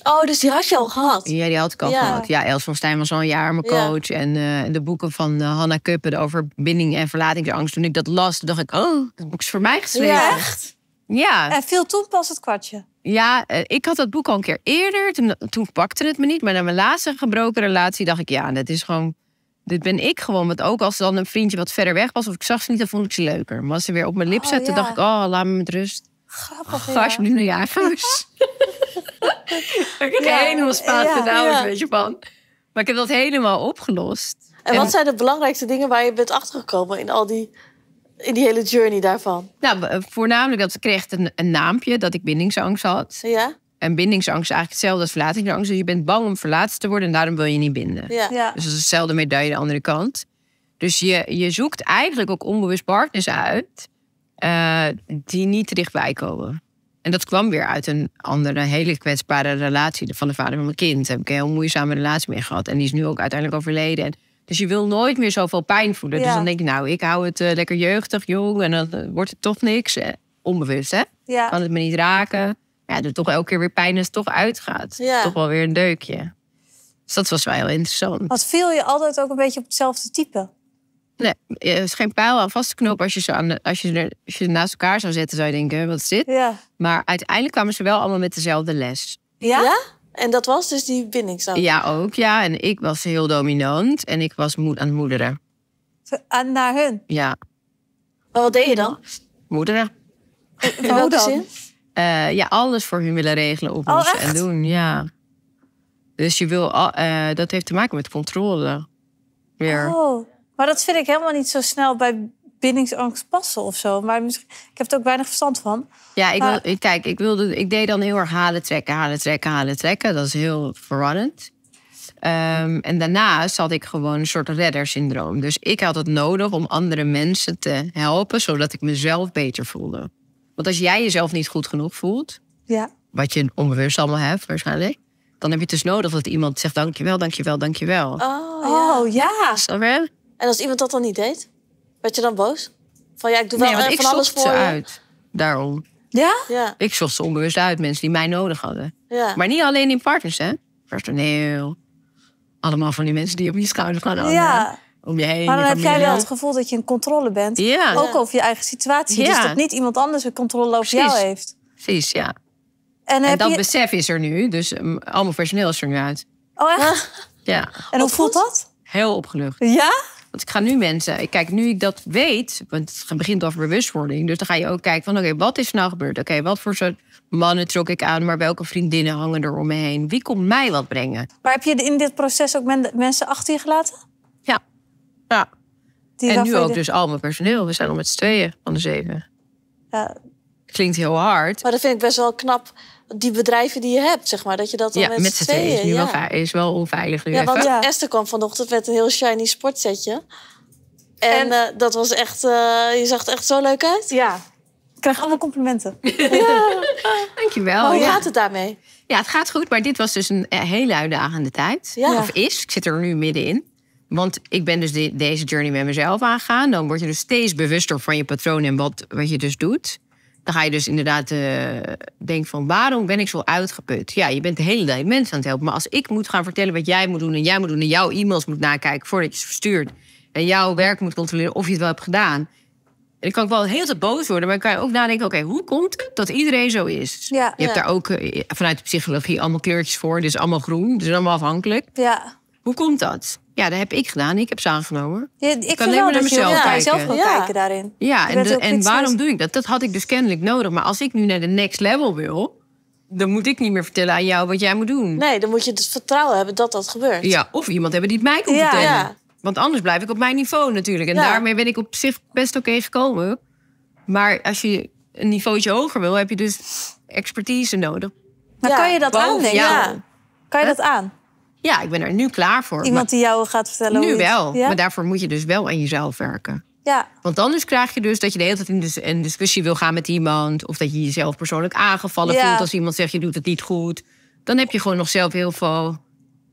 Oh, dus die had je al gehad? Ja, die had ik al gehad. Ja, Els van Stijn was al een jaar mijn coach. En eh, de boeken van eh, Hanna Kuppen over binding en verlatingsangst. Toen ik dat las, dacht ik, oh, dat boek is voor mij geschreven. Ja, echt? Ja. En viel toen pas het kwartje? Ja, eh, ik had dat boek al een keer eerder. Toen, pakte het me niet. Maar na mijn laatste gebroken relatie dacht ik, ja, dit is gewoon... Dit ben ik gewoon. Want ook als dan een vriendje wat verder weg was of ik zag ze niet, dan vond ik ze leuker. Maar als ze weer op mijn lip oh, dacht ik, oh, laat me met rust. Grappig. Ga nu naar jagers. ik heb helemaal spaat ja, gedaan, ja. weet je Maar ik heb dat helemaal opgelost. En, wat zijn de belangrijkste dingen waar je bent achtergekomen in al die in die hele journey daarvan? Nou, eh, voornamelijk dat ik kreeg een, een naampje dat ik bindingsangst had. Ja. En bindingsangst is eigenlijk hetzelfde als verlatingsangst. Dus je bent bang om verlaten te worden en daarom wil je niet binden. Ja. Dus dat is hetzelfde medaille aan de andere kant. Dus je, je zoekt eigenlijk ook onbewust partners uit eh, die niet te dichtbij komen. En dat kwam weer uit een andere, hele kwetsbare relatie van de vader van mijn kind. Daar heb ik een heel moeizame relatie mee gehad. En die is nu ook uiteindelijk overleden. Dus je wil nooit meer zoveel pijn voelen. Dus dan denk ik, nou, ik hou het eh, lekker jeugdig, jong. En dan eh, wordt het toch niks. Eh, onbewust, hè? Kan het me niet raken. Ja, doet toch elke keer weer pijn is het toch uitgaat. Ja. Toch wel weer een deukje. Dus dat was wel heel interessant. Wat viel je altijd ook een beetje op hetzelfde type? Nee, er is geen pijl aan vast te knopen. Als je, ze aan als, je als je naast elkaar zou zetten, zou je denken, wat is dit? Ja. Maar uiteindelijk kwamen ze wel allemaal met dezelfde les. Ja? ja? En dat was dus die bindingsangst? Ja, ook. Ja, en ik was heel dominant. En ik was moed aan het moederen. Aan naar hun? Ja. wat deed je dan? Moederen. In welke zin? Eh, ja, alles voor hun willen regelen, oplossen oh, en doen. Ja. Dus je wil, eh, dat heeft te maken met controle. Oh. Maar dat vind ik helemaal niet zo snel bij bindingsangst passen of zo. Maar misschien, ik heb er ook weinig verstand van. Ja, ik wil, kijk, ik, wilde, ik deed dan heel erg halen, trekken, halen, trekken, halen, trekken. Dat is heel verwarrend. Ehm, en daarnaast had ik gewoon een soort reddersyndroom. Dus ik had het nodig om andere mensen te helpen, zodat ik mezelf beter voelde. Want als jij jezelf niet goed genoeg voelt, ja. wat je onbewust allemaal hebt waarschijnlijk, dan heb je het dus nodig dat iemand zegt dankjewel, dankjewel, dankjewel. Oh, oh ja. ja. En als iemand dat dan niet deed, werd je dan boos? Van ja, ik doe wel nee, want eh, van ik alles voor ze uit. Daarom. Ja? ja? Ik zocht ze onbewust uit, mensen die mij nodig hadden. Ja. Maar niet alleen in partners, hè? Personeel. Allemaal van die mensen die op je schouder gaan hangen. Ja. Om je heen. Maar dan heb jij wel het gevoel dat je in controle bent. Ja. Ook over je eigen situatie. Dus dat niet iemand anders de controle over jou heeft. Precies, ja. En, dat besef is er nu. Dus allemaal personeel is er nu uit. Oh, echt? Ja. En hoe voelt dat? Heel opgelucht. Ja? ik ga nu mensen, ik kijk nu ik dat weet, want het begint over bewustwording. Dus dan ga je ook kijken van oké, wat is nou gebeurd? Oké, wat voor soort mannen trok ik aan, maar welke vriendinnen hangen er om me heen? Wie komt mij wat brengen? Maar heb je in dit proces ook mensen achter je gelaten? Ja. ja. en nu ook dus al mijn personeel. We zijn al met z'n tweeën van de zeven. Klinkt heel hard. Maar dat vind ik best wel knap die bedrijven die je hebt, zeg maar. Dat je dat dan met, met z'n tweeën, is, nu wel, is wel onveilig nu even. want Esther kwam vanochtend met een heel shiny sportsetje. En, eh, dat was echt... Eh, je zag er echt zo leuk uit. Ja, ik krijg allemaal complimenten. ja. Dankjewel. hoe gaat het daarmee? Ja, het gaat goed, maar dit was dus een eh, hele uitdagende tijd. Of is, ik zit er nu middenin. Want ik ben dus deze journey met mezelf aangegaan. Dan word je dus steeds bewuster van je patroon en wat, wat je dus doet. Dan ga je dus inderdaad uh, denken van waarom ben ik zo uitgeput? Ja, je bent de hele tijd mensen aan het helpen. Maar als ik moet gaan vertellen wat jij moet doen en jij moet doen en jouw e-mails moet nakijken voordat je ze verstuurt en jouw werk moet controleren of je het wel hebt gedaan. En dan kan ik wel heel te boos worden, maar dan kan je ook nadenken: oké, hoe komt het dat iedereen zo is? Ja, je hebt daar ook eh, vanuit de psychologie allemaal kleurtjes voor, dus allemaal groen, dus allemaal afhankelijk. Ja. Hoe komt dat? Ja, dat heb ik gedaan. Ik heb ze aangenomen. Ja, ik kan alleen maar naar mezelf je, ja, kijken. Zelf ja. kijken daarin. Ja, en, en waarom doe ik dat? Dat had ik dus kennelijk nodig. Maar als ik nu naar de next level wil... dan moet ik niet meer vertellen aan jou wat jij moet doen. Nee, dan moet je het vertrouwen hebben dat dat gebeurt. Ja, of iemand hebben die het mij komt vertellen. Want anders blijf ik op mijn niveau natuurlijk. En daarmee ben ik op zich best oké gekomen. Maar als je een niveautje hoger wil... heb je dus expertise nodig. Maar kan je dat aan? Ja. Kan je dat aan? Ja, ik ben er nu klaar voor. Iemand die jou gaat vertellen nu hoe wel, maar daarvoor moet je dus wel aan jezelf werken. Ja. Want anders krijg je dus dat je de hele tijd in een dus- discussie wil gaan met iemand... of dat je jezelf persoonlijk aangevallen voelt als iemand zegt je doet het niet goed. Dan heb je gewoon nog zelf heel veel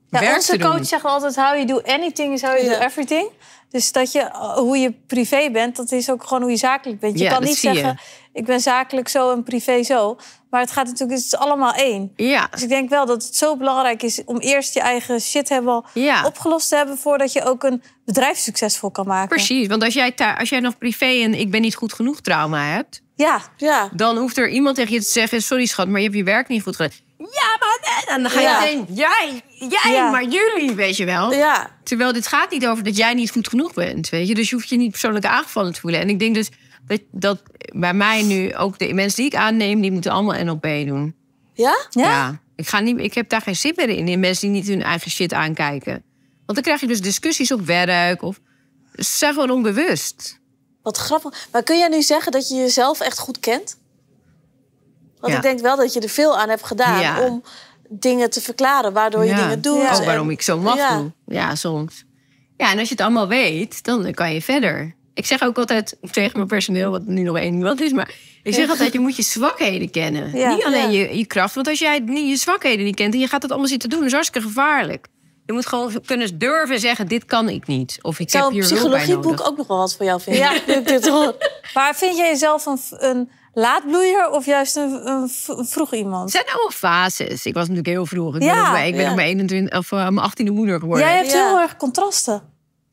werk onze te doen. coach zegt altijd: How you do anything is how you do everything. Dus dat je, eh, hoe je privé bent, dat is ook gewoon hoe je zakelijk bent. Je kan niet zeggen, ik ben zakelijk zo en privé zo. Maar het gaat natuurlijk, het is allemaal één. Ja. Dus ik denk wel dat het zo belangrijk is om eerst je eigen shit helemaal opgelost te hebben voordat je ook een bedrijf succesvol kan maken. Precies, want als jij, als jij nog privé en ik ben niet goed genoeg trauma hebt, ja, ja. dan hoeft er iemand tegen je te zeggen: sorry schat, maar je hebt je werk niet goed gedaan ja, maar nee. dan ga je ja. jij, jij, ja. maar jullie, weet je wel. Ja. Terwijl dit gaat niet over dat jij niet goed genoeg bent, weet je. Dus je hoeft je niet persoonlijk aangevallen te voelen. En ik denk dus dat, dat bij mij nu ook de mensen die ik aanneem, die moeten allemaal NLP doen. Ja? Ja. Ik, ga niet, ik heb daar geen zin meer in, in mensen die niet hun eigen shit aankijken. Want dan krijg je dus discussies op werk of zeg gewoon onbewust. Wat grappig. Maar kun jij nu zeggen dat je jezelf echt goed kent? Want ik denk wel dat je er veel aan hebt gedaan om dingen te verklaren waardoor je dingen doet. Ook waarom ik zo mag doe. Ja, soms. Ja, en als je het allemaal weet, dan kan je verder. Ik zeg ook altijd tegen mijn personeel, wat nu nog één wat is, maar ik zeg altijd, je moet je zwakheden kennen. niet alleen je, je kracht. Want als jij niet je zwakheden niet kent en je gaat dat allemaal zitten doen, is hartstikke gevaarlijk. Je moet gewoon kunnen durven zeggen: dit kan ik niet. Of ik heb hier een bij Ik psychologieboek ook nog wel wat voor jou vinden. Ja, dit, dit hoor. Maar vind jij jezelf een laatbloeier of juist een, vroeg iemand? Het zijn allemaal fases. Ik was natuurlijk heel vroeg. Ik ben, ik ben op mijn 21 of eh, mijn 18e moeder geworden. Jij hebt heel erg contrasten.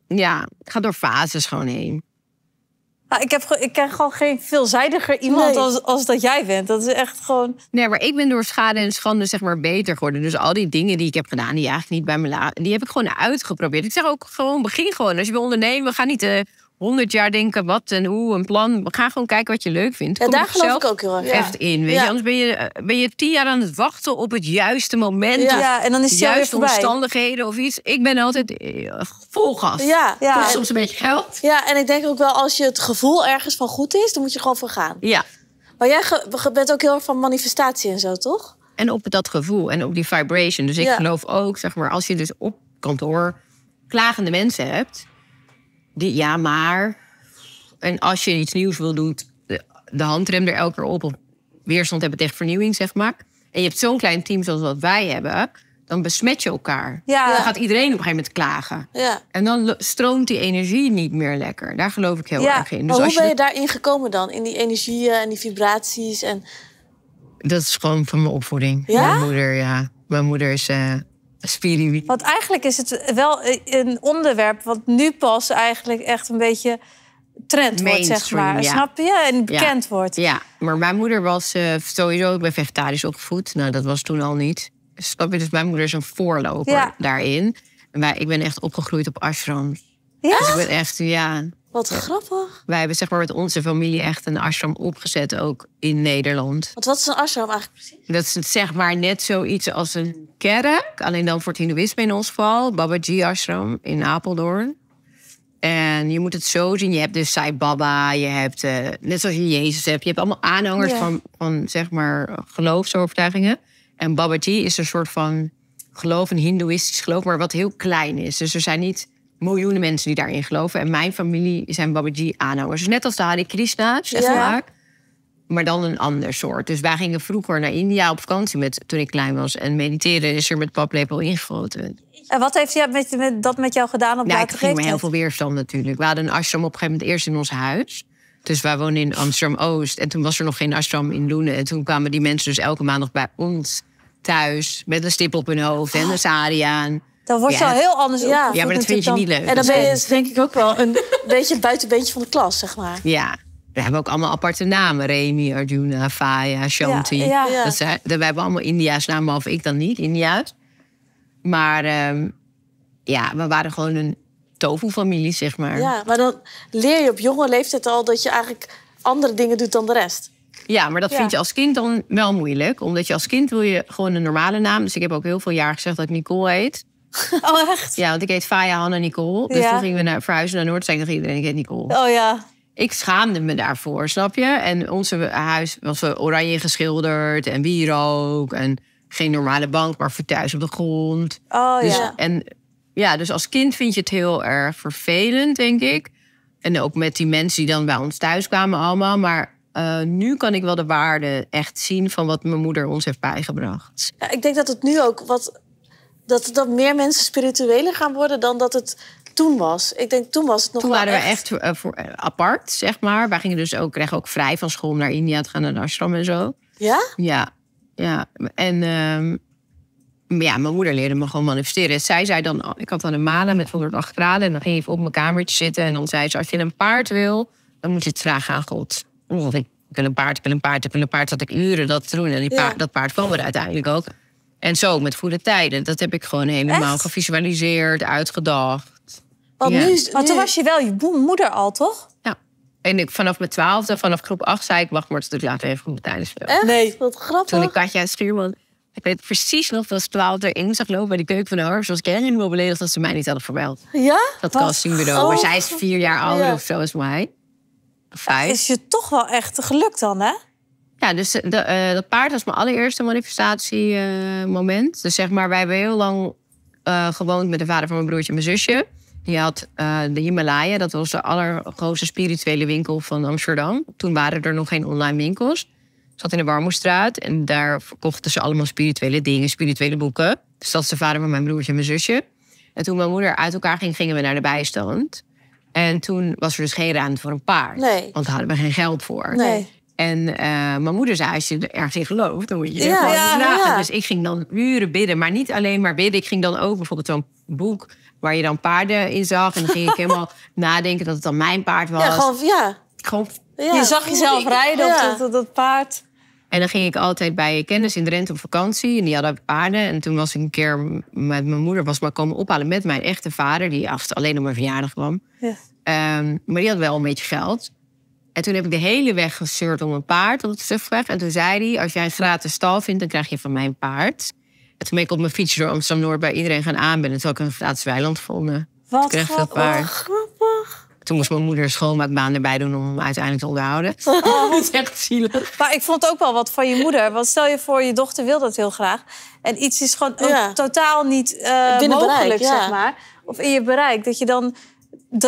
Ja, ik ga door fases gewoon heen. Ah, ik, heb, ik krijg gewoon geen veelzijdiger iemand als, als dat jij bent. Dat is echt gewoon. Nee, maar ik ben door schade en schande zeg maar beter geworden. Dus al die dingen die ik heb gedaan, die eigenlijk niet bij me die heb ik gewoon uitgeprobeerd. Ik zeg ook gewoon, begin gewoon. Als je wil ondernemen, ga niet. Eh, honderd jaar denken wat en hoe, een plan. Ga gewoon kijken wat je leuk vindt. en daar geloof ik ook heel erg ja. in. Weet je? Anders ben je, eh, ben je tien jaar aan het wachten op het juiste moment. Ja, en dan is het juiste omstandigheden of iets. Ik ben altijd eh, vol gas. Ja, ja. Kost soms een beetje geld. Ja, en ik denk ook wel als je het gevoel ergens van goed is, dan moet je gewoon voor gaan. Ja. Maar jij bent ook heel erg van manifestatie en zo, toch? En op dat gevoel en op die vibration. Dus ik geloof ook, zeg maar, als je dus op kantoor klagende mensen hebt ja, maar. En als je iets nieuws wil doen, de, handrem er elke keer op. Of weerstand hebben tegen vernieuwing, zeg maar. En je hebt zo'n klein team zoals wat wij hebben. Dan besmet je elkaar. Ja. Dan gaat iedereen op een gegeven moment klagen. Ja. En dan stroomt die energie niet meer lekker. Daar geloof ik heel erg in. Dus hoe als ben je daarin gekomen dan? In die energie en die vibraties? En... Dat is gewoon van mijn opvoeding. Mijn moeder, ja. Mijn moeder is eh, want eigenlijk is het wel eh, een onderwerp wat nu pas eigenlijk echt een beetje trend wordt, zeg maar. Snap je? En bekend wordt. Ja, maar mijn moeder was eh, sowieso, ik ben vegetarisch opgevoed. Nou, dat was toen al niet. Snap je? Dus mijn moeder is een voorloper daarin. Waar ik ben echt opgegroeid op ashrams. Ja? Dus ik ben echt, ja, wat grappig. Wij hebben zeg maar met onze familie echt een ashram opgezet, ook in Nederland. Want wat is een ashram eigenlijk precies? Dat is zeg maar net zoiets als een kerk, alleen dan voor het hindoeïsme in ons geval. Babaji ashram in Apeldoorn. En je moet het zo zien, je hebt dus Sai Baba, je hebt, eh, net zoals je Jezus hebt, je hebt allemaal aanhangers van, van zeg maar geloofsovertuigingen. En Babaji is een soort van geloof, een hindoeïstisch geloof, maar wat heel klein is. Dus er zijn niet miljoenen mensen die daarin geloven. En mijn familie zijn Babaji-aanhangers. Dus net als de Hare Krishna's, zeg maar. Maar dan een ander soort. Dus wij gingen vroeger naar India op vakantie met, toen ik klein was. En mediteren is er met paplepel ingegoten. En wat heeft met, dat met jou gedaan op nou, Ik ging me heel veel weerstand natuurlijk. We hadden een ashram op een gegeven moment eerst in ons huis. Dus wij woonden in Amsterdam-Oost. En toen was er nog geen ashram in Loenen. En toen kwamen die mensen dus elke maandag bij ons thuis. Met een stip op hun hoofd en een sari aan dan wordt ja, heel anders. Ja, ja maar dat vind je niet leuk. En dan ben je dus denk ik ook wel een beetje het buitenbeentje van de klas, zeg maar. Ja. We hebben ook allemaal aparte namen. Remy, Arjuna, Faya, Shanti. Ja, ja, Dat we hebben allemaal India's namen, of ik dan niet, India's. Maar ehm, ja, we waren gewoon een tofu-familie, zeg maar. Ja, maar dan leer je op jonge leeftijd al dat je eigenlijk andere dingen doet dan de rest. Ja, maar dat vind je als kind dan wel moeilijk. Omdat je als kind wil je gewoon een normale naam. Dus ik heb ook heel veel jaar gezegd dat ik Nicole heet. Oh, echt? Ja, want ik heet Faya Hanna Nicole. Dus toen gingen we naar, verhuizen naar Noord. Zei ik tegen iedereen, ik heet Nicole. Oh ja. Ik schaamde me daarvoor, snap je? En onze huis was oranje geschilderd en wierook. En geen normale bank, maar voor thuis op de grond. Oh dus ja. En ja, dus als kind vind je het heel erg vervelend, denk ik. En ook met die mensen die dan bij ons thuis kwamen allemaal. Maar eh, nu kan ik wel de waarde echt zien van wat mijn moeder ons heeft bijgebracht. Ja, ik denk dat het nu ook wat dat, dat meer mensen spiritueler gaan worden dan dat het toen was. Ik denk, toen was het nog toen wel waren echt... we echt eh, voor, eh, apart, zeg maar. Wij gingen dus ook, kregen ook vrij van school naar India te gaan naar ashram en zo. Ja? Ja. Ja. En... Ehm, ja, mijn moeder leerde me gewoon manifesteren. Zij zei dan, oh, ik had dan een malen met 108 graden. En dan ging ik op mijn kamertje zitten. En dan zei ze, als je een paard wil, dan moet je het vragen aan God. Oh, ik wil een paard, ik wil een paard, ik wil een paard. Dat ik uren dat te doen. En die paard, dat paard kwam er uiteindelijk ook. En zo met Goede Tijden. Dat heb ik gewoon helemaal gevisualiseerd, uitgedacht. Want, nu, maar toen was je wel je moeder al, toch? Ja. En ik, vanaf mijn twaalfde, vanaf groep acht, zei ik... wacht maar tot ik later even Goede Tijden speel. Echt? Nee. Wat grappig. Toen ik Katja Schuurman... Ik weet precies nog dat ze twaalf erin zag lopen bij de keuken van de Harps. Was nu wel beledigd dat ze mij niet hadden vermeld. Ja? Dat castingbureau. Maar zij is vier jaar ouder of zo als mij. Vijf. Is je toch wel echt gelukt dan, hè? Ja, dus eh, de, eh, dat paard was mijn allereerste manifestatiemoment. Uh, dus zeg maar, wij hebben heel lang eh, gewoond met de vader van mijn broertje en mijn zusje. Die had de Himalaya, dat was de allergrootste spirituele winkel van Amsterdam. Toen waren er nog geen online winkels. zat in de Warmoestraat en daar verkochten ze allemaal spirituele dingen, spirituele boeken. Dus dat is de vader van mijn broertje en mijn zusje. En toen mijn moeder uit elkaar ging, gingen we naar de bijstand. En toen was er dus geen ruimte voor een paard. Want daar hadden we geen geld voor. Nee. En eh, mijn moeder zei, als je er ergens in gelooft, dan moet je je gewoon vragen. Dus ik ging dan uren bidden, maar niet alleen maar bidden. Ik ging dan ook bijvoorbeeld zo'n boek waar je dan paarden in zag. En dan ging ik helemaal nadenken dat het dan mijn paard was. Ja, gewoon... Ja. gewoon je zag jezelf rijden op dat, dat, paard. En dan ging ik altijd bij kennis in Drenthe op vakantie. En die hadden paarden. En toen was ik een keer met mijn moeder was maar komen ophalen met mijn echte vader. Die alleen op mijn verjaardag kwam. Ehm, maar die had wel een beetje geld. En toen heb ik de hele weg gezeurd om een paard op te stufweg. En toen zei hij, als jij een gratis stal vindt, dan krijg je van mij een paard. En toen ben ik op mijn fiets door Amsterdam-Noord bij iedereen gaan aanbellen. Toen ik een gratis weiland vonden. Wat toen dat paard. grappig. Toen moest mijn moeder schoonmaakbaan erbij doen om hem uiteindelijk te onderhouden. Oh. dat is echt zielig. Maar ik vond ook wel wat van je moeder. Want stel je voor, je dochter wil dat heel graag. En iets is gewoon totaal niet uh, mogelijk, zeg maar. Of in je bereik. Dat je dan...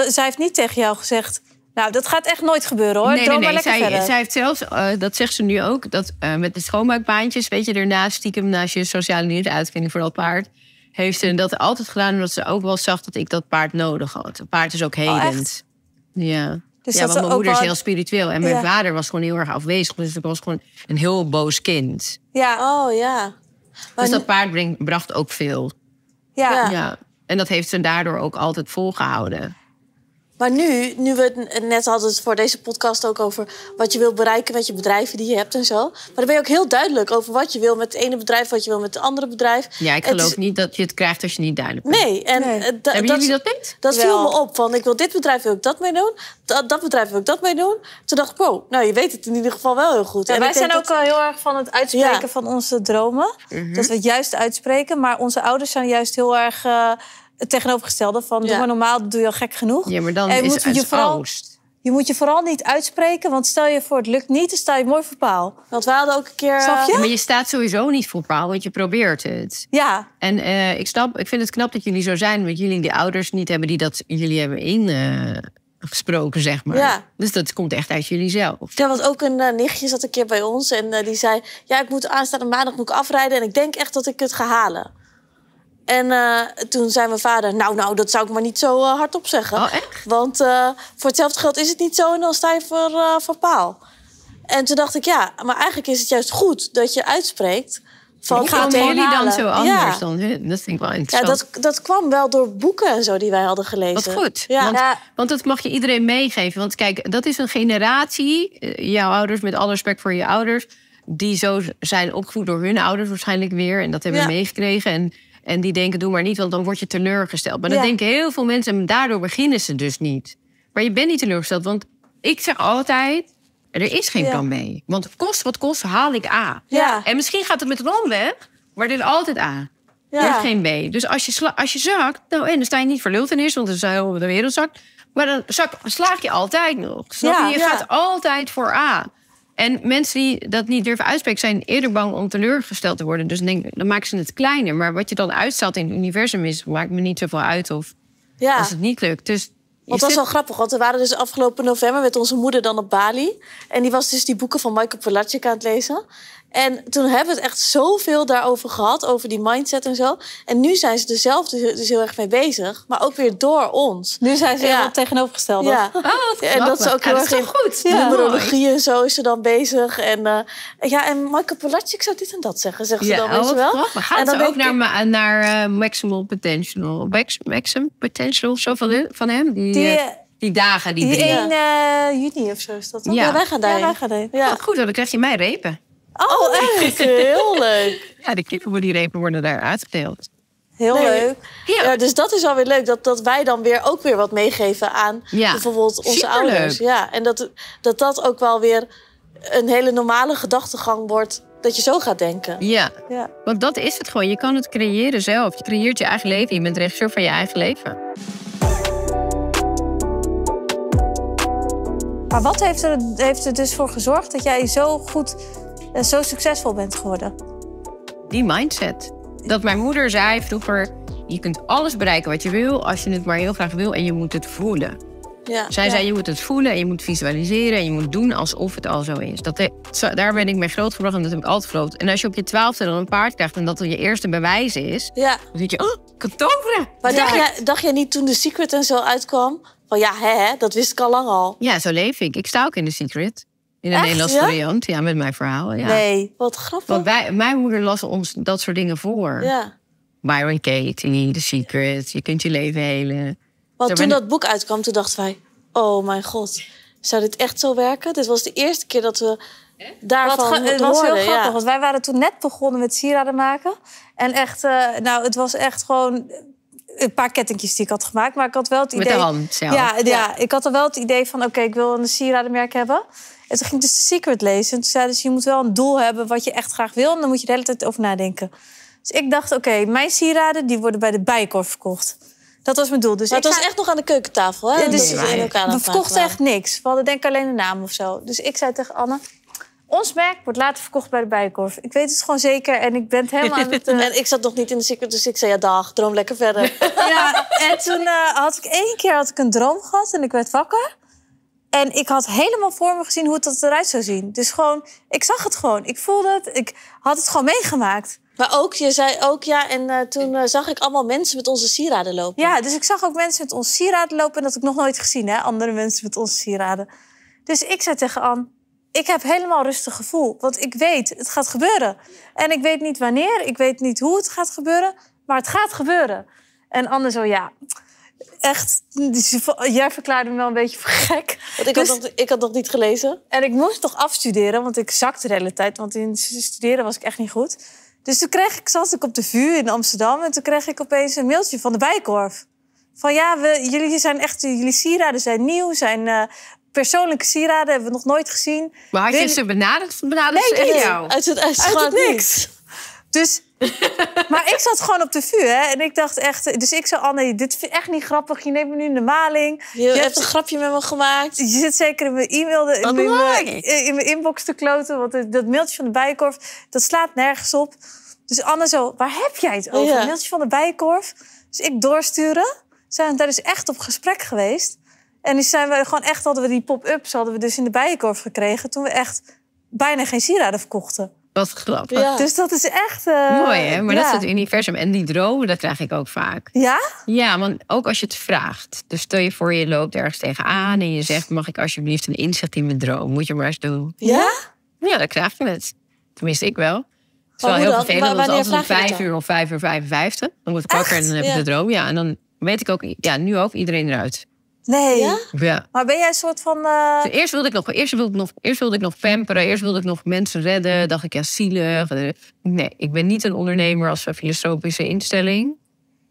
zij heeft niet tegen jou gezegd nou, dat gaat echt nooit gebeuren hoor. Nee, Droom nee, nee. Zij, zij, heeft zelfs, eh, dat zegt ze nu ook, dat eh, met de schoonmaakbaantjes, weet je, daarnaast stiekem naast je sociale huuruitkering voor dat paard. Heeft ze dat altijd gedaan omdat ze ook wel zag dat ik dat paard nodig had. Het paard is ook oh, helend. ja. Dus ja, want mijn moeder is heel spiritueel. En mijn vader was gewoon heel erg afwezig. Dus ik was gewoon een heel boos kind. Ja, oh ja. dus dat paard bracht ook veel. Ja. ja. En dat heeft ze daardoor ook altijd volgehouden. Maar nu, nu we het net hadden voor deze podcast ook over wat je wil bereiken met je bedrijven die je hebt en zo. Maar dan ben je ook heel duidelijk over wat je wil met het ene bedrijf, wat je wil met het andere bedrijf. Ja, ik geloof is... niet dat je het krijgt als je niet duidelijk bent. Nee, en nee. Eh, da hebben jullie dat niet? Dat viel me op. Van ik wil dit bedrijf wil ik dat mee doen. Dat, bedrijf wil ik dat mee doen. Toen dacht ik, wow, nou je weet het in ieder geval wel heel goed. en wij zijn ook heel erg van het uitspreken van onze dromen. Mhm. Dat we het juist uitspreken. Maar onze ouders zijn juist heel erg. Eh, het tegenovergestelde van doe normaal, doe je al gek genoeg. Ja, maar dan is het je vooral, Je moet je vooral niet uitspreken, want stel je voor het lukt niet, dan sta je mooi voor paal. Want wij hadden ook een keer. Snap Ja, maar je staat sowieso niet voor paal, want je probeert het. Ja. En eh, ik snap, ik vind het knap dat jullie zo zijn, want jullie die ouders niet hebben die dat jullie hebben ingesproken, eh, zeg maar. Ja. Dus dat komt echt uit jullie zelf. Ja, want ook een eh, nichtje zat een keer bij ons en die zei: Ja, ik moet aanstaande maandag moet ik afrijden en ik denk echt dat ik het ga halen. En eh, toen zei mijn vader, nou, nou, dat zou ik maar niet zo eh, hardop zeggen. Oh, echt? Want eh, voor hetzelfde geld is het niet zo en dan sta je voor, voor paal. En toen dacht ik, ja, maar eigenlijk is het juist goed dat je uitspreekt. Van, Gaan jullie dan zo anders dan hun? Dat vind ik wel interessant. Ja, dat, dat kwam wel door boeken en zo die wij hadden gelezen. Wat goed. Ja. Want, want dat mag je iedereen meegeven. Want kijk, dat is een generatie, jouw ouders, met alle respect voor je ouders... die zo zijn opgevoed door hun ouders waarschijnlijk weer. En dat hebben we meegekregen. En en die denken, doe maar niet, want dan word je teleurgesteld. Maar dan dat denken heel veel mensen en daardoor beginnen ze dus niet. Maar je bent niet teleurgesteld, want ik zeg altijd... er is geen plan B. Want kost wat kost, haal ik A. Ja. En misschien gaat het met een omweg, maar dit is altijd A. Ja. Er is geen B. Dus als je, als je zakt, nou en dan sta je niet voor in is, want dan is de wereld zakt. Maar dan zak, je altijd nog. Snap je? Je gaat altijd voor A. En mensen die dat niet durven uitspreken, zijn eerder bang om teleurgesteld te worden. Dus dan, denk, dan maken ze het kleiner. Maar wat je dan uitstelt in het universum is, maakt me niet zoveel uit of ja. als het niet lukt. Dus want was wel grappig, want we waren dus afgelopen november met onze moeder dan op Bali. En die was dus die boeken van Michael Pelagic aan het lezen. En toen hebben we het echt zoveel daarover gehad, over die mindset en zo. En nu zijn ze er zelf dus heel erg mee bezig, maar ook weer door ons. Nu zijn ze ja. tegenovergesteld. Ja. en oh, dat is ook heel erg goed. Ja. Numerologie en zo is ze dan bezig. En, uh, ja, en Michael Polacic zou dit en dat zeggen, zegt ze dan, oh, weet wel. We Gaat ze ook naar, naar uh, maximal potential, max, maximum potential, zo van, hem? Die, die eh, dagen, die, die In juni of zo is dat. Ja. wij gaan daarheen. Ja, wij gaan daarheen. Ja. goed, dan krijg je mij repen. Oh, oh, echt? Heel leuk. Ja, de repen worden daar uitgedeeld. Heel leuk. Ja. dus dat is alweer leuk. Dat, dat wij dan weer ook weer wat meegeven aan bijvoorbeeld onze ouders. Ja, en dat, dat dat ook wel weer een hele normale gedachtegang wordt. Dat je zo gaat denken. Ja. ja, want dat is het gewoon. Je kan het creëren zelf. Je creëert je eigen leven. Je bent regisseur van je eigen leven. Maar wat heeft er, heeft er dus voor gezorgd dat jij zo goed en zo succesvol bent geworden? Die mindset. Dat mijn moeder zei vroeger: je kunt alles bereiken wat je wil als je het maar heel graag wil en je moet het voelen. Ja, Zij zei: je moet het voelen en je moet visualiseren en je moet doen alsof het al zo is. Dat, daar ben ik mee grootgebracht en dat heb ik altijd geloofd. En als je op je twaalfde dan een paard krijgt en dat dan je eerste bewijs is, ja. dan zit je: oh, ik toveren. Maar dacht, je dacht niet toen de Secret en zo uitkwam? Van ja, hè, dat wist ik al lang al. Ja, zo leef ik. Ik sta ook in de Secret. In een Nederlands variant, ja, met mijn verhaal. Ja. Nee, wat grappig. Want wij, mijn moeder las ons dat soort dingen voor. Ja. Byron Katie, The Secret, Je kunt je leven helen. Want toen dat boek uitkwam, toen dachten wij... Oh mijn god, zou dit echt zo werken? Dit was de eerste keer dat we daarvan Wat Het was heel grappig, want wij waren toen net begonnen met sieraden maken. En echt, eh, nou, het was echt gewoon een paar kettingjes die ik had gemaakt. Maar ik had wel het idee... Met de hand zelf. Ja, ja, ik had al wel het idee van... oké, ik wil een sieradenmerk hebben. En toen ging ik dus de Secret lezen. En toen zeiden dus, ze, je moet wel een doel hebben wat je echt graag wil. En dan moet je de hele tijd over nadenken. Dus ik dacht, oké, mijn sieraden die worden bij de bijenkorf verkocht. Dat was mijn doel. Dus maar het was echt nog aan de keukentafel, hè? Ja, dus we verkochten echt niks. We hadden denk ik alleen de naam of zo. Dus ik zei tegen Anne, ons merk wordt later verkocht bij de Bijenkorf. Ik weet het gewoon zeker en ik ben het helemaal aan het... Eh, en ik zat nog niet in de cirkel, dus ik zei ja dag, droom lekker verder. ja, en toen eh, had ik één keer had ik een droom gehad en ik werd wakker. En ik had helemaal voor me gezien hoe het dat eruit zou zien. Dus gewoon, ik zag het gewoon. Ik voelde het. Ik had het gewoon meegemaakt. Maar ook, je zei ook ja, en eh, toen zag ik allemaal mensen met onze sieraden lopen. Ja, dus ik zag ook mensen met onze sieraden lopen. En dat ik nog nooit gezien, hè? Andere mensen met onze sieraden. Dus ik zei tegen Anne, ik heb helemaal rustig gevoel. Want ik weet, het gaat gebeuren. En ik weet niet wanneer, ik weet niet hoe het gaat gebeuren. Maar het gaat gebeuren. En anders zo, ja, echt... Jij verklaarde me wel een beetje voor gek. Want ik, had dus- nog, ik had niet gelezen. En ik moest toch afstuderen, want ik zakte de hele tijd. Want in studeren was ik echt niet goed. Dus toen kreeg ik, zat ik op de vuur in Amsterdam... en toen kreeg ik opeens een mailtje van de Bijkorf. Van ja, we, jullie zijn echt, jullie sieraden zijn nieuw, zijn eh, persoonlijke sieraden hebben we nog nooit gezien. Maar had je ze benaderd? benaderd nee, ze jou? Uit het, uit, het niks. Dus, maar ik zat gewoon op de vuur, hè. En ik dacht echt... Dus ik zei, Anne, dit is echt niet grappig. Je neemt me nu in de maling. Je, hebt een, grapje met me gemaakt. Je zit zeker in mijn e-mail, in, mijn, eh, eh, in mijn inbox te kloten. Want dat mailtje van de Bijenkorf, dat slaat nergens op. Dus Anne zo, waar heb jij het over? Een mailtje van de Bijenkorf. Dus ik doorsturen. Zijn daar dus echt op gesprek geweest. En dus zijn we gewoon echt, hadden we die pop-ups hadden we dus in de bijenkorf gekregen. Toen we echt bijna geen sieraden verkochten. Wat grappig. Dus dat is echt... Eh, Mooi hè, maar dat is het universum. En die dromen, dat krijg ik ook vaak. Ja? Ja, want ook als je het vraagt. Dus stel je voor, je loopt ergens tegenaan en je zegt... mag ik alsjeblieft een inzicht in mijn droom? Moet je maar eens doen. Ja? Ja, dat krijg je het. Tenminste, ik wel. Het is wel heel vervelend, want als om vijf uur of vijf uur vijfenvijftig... dan moet ik wakker en dan heb ik de droom. Ja, en dan weet ik ook, ja, nu ook iedereen eruit. Nee. Ja? Maar ben jij een soort van. Eh, eerst, wilde ik nog, eerst, wilde ik nog, eerst wilde ik nog pamperen, eerst wilde ik nog mensen redden. Mm. Dacht ik, ja, zielig. Nee, ik ben niet een ondernemer als een filosofische instelling.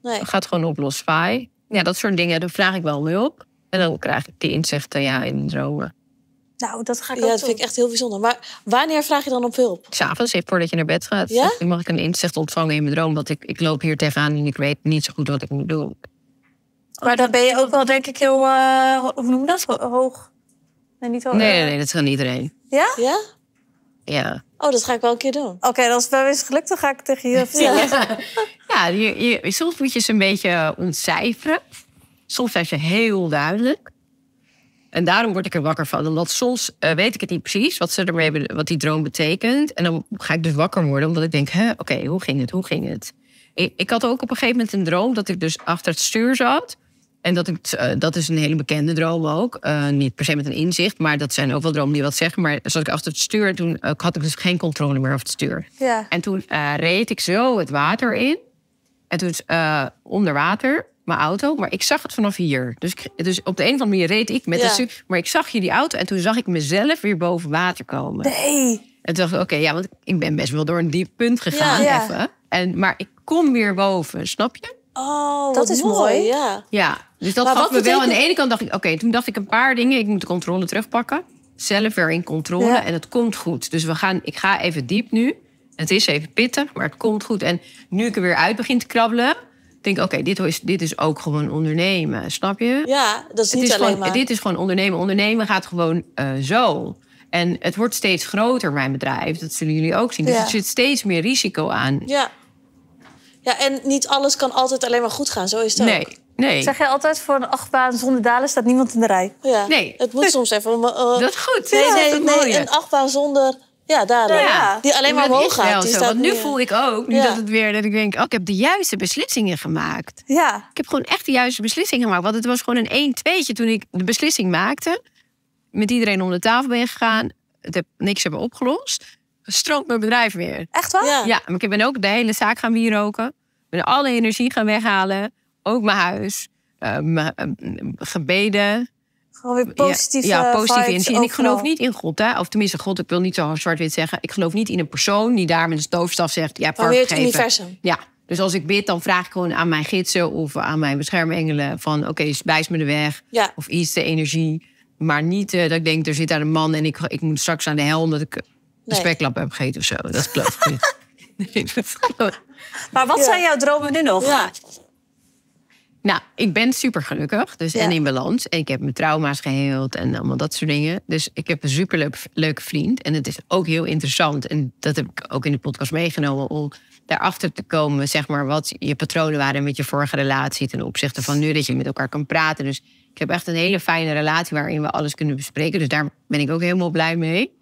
Nee. gaat gewoon op los vaai. Ja, dat soort dingen, daar vraag ik wel hulp. En dan krijg ik die inzichten, ja, in dromen. Eh. Nou, dat ga ik Ja, dat vind ik echt heel bijzonder. Maar wanneer vraag je dan op hulp? S'avonds, voordat je naar bed gaat. Ja? mag ik een inzicht ontvangen in mijn droom. Want ik, ik loop hier tegenaan en ik weet niet zo goed wat ik moet doen. Maar dan ben je ook wel, denk ik, heel. Eh, hoe noem je dat? Hoog. Nee, niet hoog. Nee, nee, nee, dat kan iedereen. Ja? Ja? Ja. Oh, dat ga ik wel een keer doen. Oké, okay, als het wel eens gelukt, dan ga ik tegen je vertellen. ja, je, soms moet je ze een beetje eh, ontcijferen. Soms zijn ze heel duidelijk. En daarom word ik er wakker van. Omdat soms eh, weet ik het niet precies wat, ze ermee, wat die droom betekent. En dan ga ik dus wakker worden, omdat ik denk: oké, hoe ging het? Hoe ging het? Ik, ik, had ook op een gegeven moment een droom dat ik dus achter het stuur zat. En dat, ik, eh, dat is een hele bekende droom ook. Eh, niet per se met een inzicht, maar dat zijn ook wel dromen die wat zeggen. Maar zoals ik achter het stuur, toen eh, had ik dus geen controle meer over het stuur. Ja. En toen reed ik zo het water in. En toen onder water, mijn auto. Maar ik zag het vanaf hier. Dus, dus op de een of andere manier reed ik met de, stuur. Maar ik zag hier die auto en toen zag ik mezelf weer boven water komen. Nee. En toen dacht ik, oké, ja, want ik ben best wel door een diep punt gegaan even. En, maar ik kom weer boven, snap je? Oh, dat is mooi. mooi. ja. ja. Dus dat maar gaf me wel. Aan de ene kant dacht ik, oké, toen dacht ik een paar dingen. Ik moet de controle terugpakken. Zelf weer in controle en het komt goed. Dus we gaan, ik ga even diep nu. Het is even pittig, maar het komt goed. En nu ik er weer uit begin te krabbelen, denk ik, oké, dit, is, dit is ook gewoon ondernemen. Snap je? Ja, dat is niet alleen maar... Dit is gewoon ondernemen. Ondernemen gaat gewoon eh, zo. En het wordt steeds groter, mijn bedrijf. Dat zullen jullie ook zien. Dus het er zit steeds meer risico aan. Ja. Ja, en niet alles kan altijd alleen maar goed gaan. Zo is het nee. Nee. Zeg je altijd, voor een achtbaan zonder dalen staat niemand in de rij. Ja. Nee. Het moet dus soms even... Eh, dat is goed. Nee, nee, nee, een achtbaan zonder... Ja, daar. Die alleen maar omhoog gaat. Want nu voel ik ook, nu dat het weer, dat ik denk, oh, ik heb de juiste beslissingen gemaakt. Ja. Ik heb gewoon echt de juiste beslissingen gemaakt. Want het was gewoon een 1-2'tje toen ik de beslissing maakte. Met iedereen om de tafel ben gegaan. Het heb niks hebben opgelost. Stroomt mijn bedrijf weer. Echt waar? Ja. maar ik ben ook de hele zaak gaan wieroken. Ik ben alle energie gaan weghalen ook mijn huis, eh, eh, gebeden. Gewoon weer positieve Ja, ja positieve inzien. En ik geloof niet in God, hè. Of tenminste, God, ik wil niet zo zwart-wit zeggen. Ik geloof niet in een persoon die daar met een stoofstaf zegt... Ja, het universum. Ja, dus als ik bid, dan vraag ik gewoon aan mijn gidsen of aan mijn beschermengelen van oké, okay, wijs me de weg of iets de energie. Maar niet eh, dat ik denk, er zit daar een man en ik, ik moet straks aan de hel omdat ik de speklap heb gegeten of zo. Dat is geloof ik niet. Maar wat zijn jouw dromen nu nog? Ja. Nou, ik ben super gelukkig. Dus en in balans. En ik heb mijn trauma's geheeld en allemaal dat soort dingen. Dus ik heb een super leuke vriend. En het is ook heel interessant. En dat heb ik ook in de podcast meegenomen. Om daarachter te komen, zeg maar, wat je patronen waren met je vorige relatie. Ten opzichte van nu dat je met elkaar kan praten. Dus ik heb echt een hele fijne relatie waarin we alles kunnen bespreken. Dus daar ben ik ook helemaal blij mee.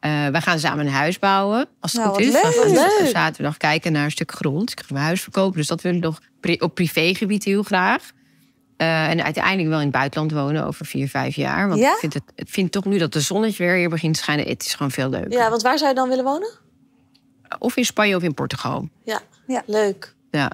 Uh, wij gaan samen een huis bouwen. Als het nou, goed is. Leuk, we gaan zaterdag kijken naar een stuk grond. Ik ga mijn huis verkopen. Dus dat willen we nog op privégebied heel graag. Eh, en uiteindelijk wel in het buitenland wonen over vier, vijf jaar. Want ik vind, het, ik vind toch nu dat de zonnetje weer hier begint te schijnen. Het is gewoon veel leuker. Ja, want waar zou je dan willen wonen? Of in Spanje of in Portugal. Ja, ja. leuk. Ja.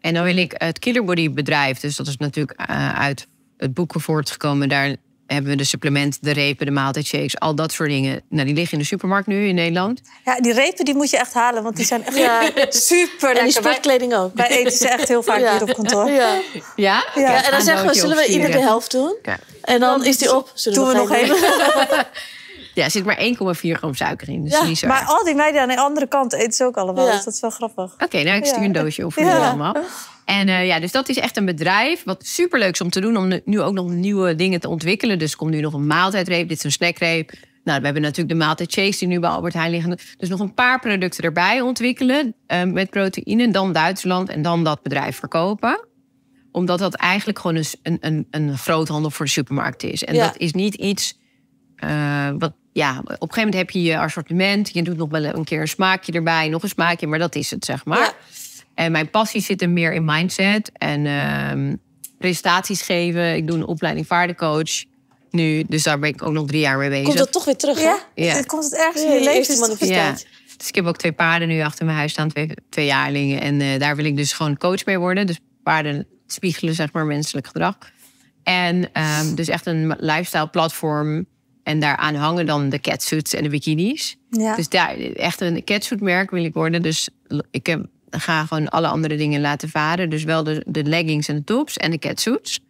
En dan wil ik het Killerbody bedrijf. Dus dat is natuurlijk eh, uit het boeken voortgekomen. Daar hebben we de supplementen, de repen, de maaltijdshakes, al dat soort dingen. Nou, die liggen in de supermarkt nu in Nederland. Ja, die repen die moet je echt halen, want die zijn echt ja. super lekker. En die sportkleding ook. Wij eten ze echt heel vaak hier op kantoor. Ja? ja? ja. en dan zeggen we, zullen we ieder de helft doen? En dan is die op. Zullen doen we, we nog even? Ja, er zit maar 1,4 gram suiker in. Dus niet zo maar al die meiden aan de andere kant eten ze ook allemaal. Dus dat is wel grappig. Oké, nou ik stuur een doosje over allemaal. En eh, ja, dus dat is echt een bedrijf. Wat superleuk is om te doen. Om nu ook nog nieuwe dingen te ontwikkelen. Dus komt nu nog een maaltijdreep. Dit is een snackreep. Nou, we hebben natuurlijk de maaltijdshakes die nu bij Albert Heijn liggen. Dus nog een paar producten erbij ontwikkelen uh, met proteïne. Dan Duitsland en dan dat bedrijf verkopen omdat dat eigenlijk gewoon een, een, een groothandel voor de supermarkt is. En dat is niet iets eh, wat ja, op een gegeven moment heb je je assortiment. Je doet nog wel een keer een smaakje erbij, nog een smaakje, maar dat is het, zeg maar. En mijn passie zit er meer in mindset en uh, presentaties geven. Ik doe een opleiding vaardencoach nu, dus daar ben ik ook nog drie jaar mee bezig. Komt dat toch weer terug, ja? Hè? ja. komt het ergens in je leven? Ja. Dus ik heb ook twee paarden nu achter mijn huis staan, twee, jaarlingen. En eh, daar wil ik dus gewoon coach mee worden. Dus paarden spiegelen, zeg maar, menselijk gedrag. En ehm, dus echt een lifestyle platform en daaraan hangen dan de catsuits en de bikinis. Dus daar, echt een catsuitmerk wil ik worden. Dus ik ga gewoon alle andere dingen laten varen. Dus wel de, de leggings en de tops en de catsuits.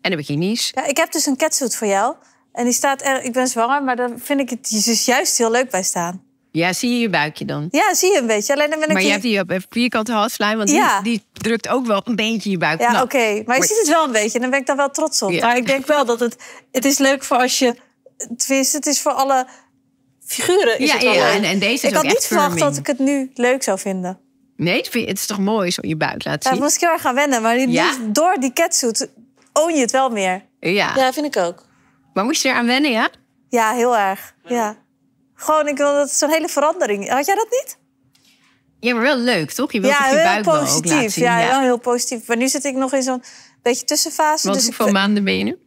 En de bikinis. Ja, ik heb dus een catsuit voor jou. En die staat er, ik ben zwanger, maar daar vind ik het dus juist heel leuk bij staan. Ja, zie je je buikje dan? Ja, zie je een beetje. Alleen dan ben ik maar je hebt die op vierkante halslijn, want die, die, drukt ook wel een beetje je buik. Ja, nou, oké. Maar je ziet het wel een beetje. En dan ben ik dan wel trots op. Ja. Maar ik denk wel dat het... Het is leuk voor als je het is voor alle figuren. Is ja, het wel ja leuk. En, en, deze is Ik had niet verwacht dat ik het nu leuk zou vinden. Nee, het is toch mooi zo je buik laten zien? Ja, moest ik heel erg gaan wennen. Maar door die catsuit own je het wel meer. Ja. Ja, vind ik ook. Maar moest je eraan wennen, ja? Ja, heel erg. Ja. Gewoon, ik wil dat zo'n hele verandering. Had jij dat niet? Ja, maar wel leuk, toch? Je wilt dat je buik wel ook laten zien. Ja, heel positief. Maar nu zit ik nog in zo'n beetje tussenfase. Wat dus hoeveel ik... maanden ben je nu?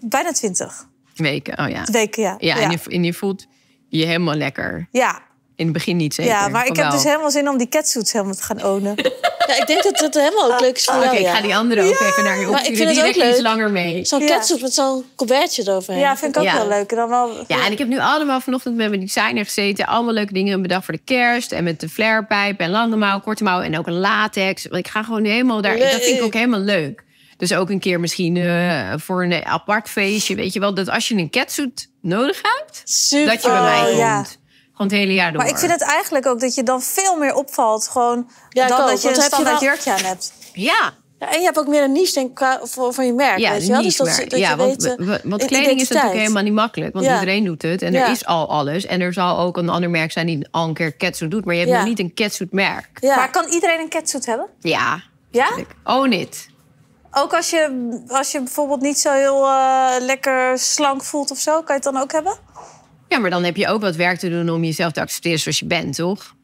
Bijna twintig weken, oh ja. weken, ja. Ja, En, je, en, je, voelt je helemaal lekker. Ja. In het begin niet zeker. Ja, maar ik heb dus helemaal zin om die catsuits helemaal te gaan ownen. ja, ik denk dat het helemaal ook leuk is voor jou. Oké, ik ga die andere ook even naar je op. ik vind die het ook leuk. iets langer mee. Zo'n catsuit met zo'n erover eroverheen. Ja, vind ik ook wel leuk. dan wel... Ja, en ik heb nu allemaal vanochtend met mijn designer gezeten. Allemaal leuke dingen bedacht voor de kerst. En met de flarepijp en lange mouw, korte mouw en ook een latex. Ik ga gewoon helemaal daar... Dat vind ik ook helemaal leuk. Dus ook een keer misschien eh, voor een apart feestje. Weet je wel, dat als je een catsuit nodig hebt, dat je bij mij komt. Ja. Gewoon het hele jaar door. Maar ik vind het eigenlijk ook dat je dan veel meer opvalt. Gewoon dan dat je een standaard jurkje aan hebt. Ja. En je hebt ook meer een niche denk, voor, van je merk. Ja, weet je wel? Dus dat, ja, je want, weet, eh, kleding identiteit. is natuurlijk helemaal niet makkelijk. Want iedereen doet het. En er is al alles. En er zal ook een ander merk zijn die al een keer catsuit doet. Maar je hebt nog niet een catsuit merk. Maar kan iedereen een catsuit hebben? Ja. Ja? Own it. Ook als je, als je bijvoorbeeld niet zo heel eh, lekker slank voelt of zo, kan je het dan ook hebben? Ja, maar dan heb je ook wat werk te doen om jezelf te accepteren zoals je bent, toch?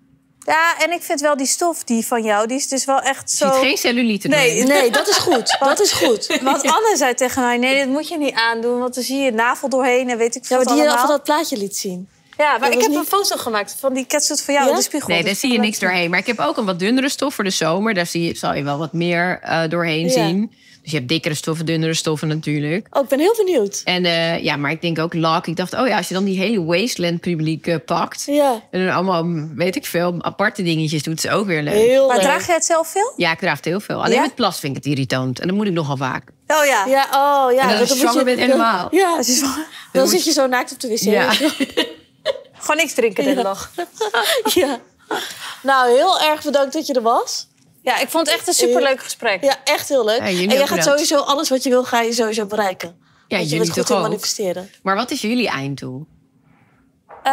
Ja, en ik vind wel die stof die van jou, die is dus wel echt zo... Ziet geen cellulite nee, Nee, dat is goed. dat is goed. Want Anne zei tegen mij, nee, dit moet je niet aandoen... want dan zie je navel doorheen en weet ik veel Ja, maar die allemaal. je al dat plaatje liet zien. Ja, maar ik heb een foto gemaakt van die catsuit voor jou ja? in de spiegel. Nee, daar zie je niks doorheen. Maar ik heb ook een wat dunnere stof voor de zomer. Daar zie je, zal je wel wat meer eh, doorheen zien. Dus je hebt dikkere stoffen, dunnere stoffen natuurlijk. Oh, ik ben heel benieuwd. En eh, ja, maar ik denk ook lak. Ik dacht, oh ja, als je dan die hele wasteland publiek eh, pakt... Ja. en dan allemaal, weet ik veel, aparte dingetjes doet, ze ook weer leuk. Heel maar draag je het zelf veel? Ja, ik draag het heel veel. Alleen met plas vind ik het irritant. En dat moet ik nogal vaak. Oh ja. ja oh ja. dat is je, bent helemaal. Ja, is dan, dan, zit je zo naakt op de wc. Ja. Gewoon niks drinken de hele dag. ja. Nou, heel erg bedankt dat je er was. Ja, ik vond het echt een superleuk gesprek. Ja, echt heel leuk. en jij gaat sowieso alles wat je wil, ga je sowieso bereiken. Ja, je jullie goed toch manifesteren. Maar wat is jullie einddoel? Eh,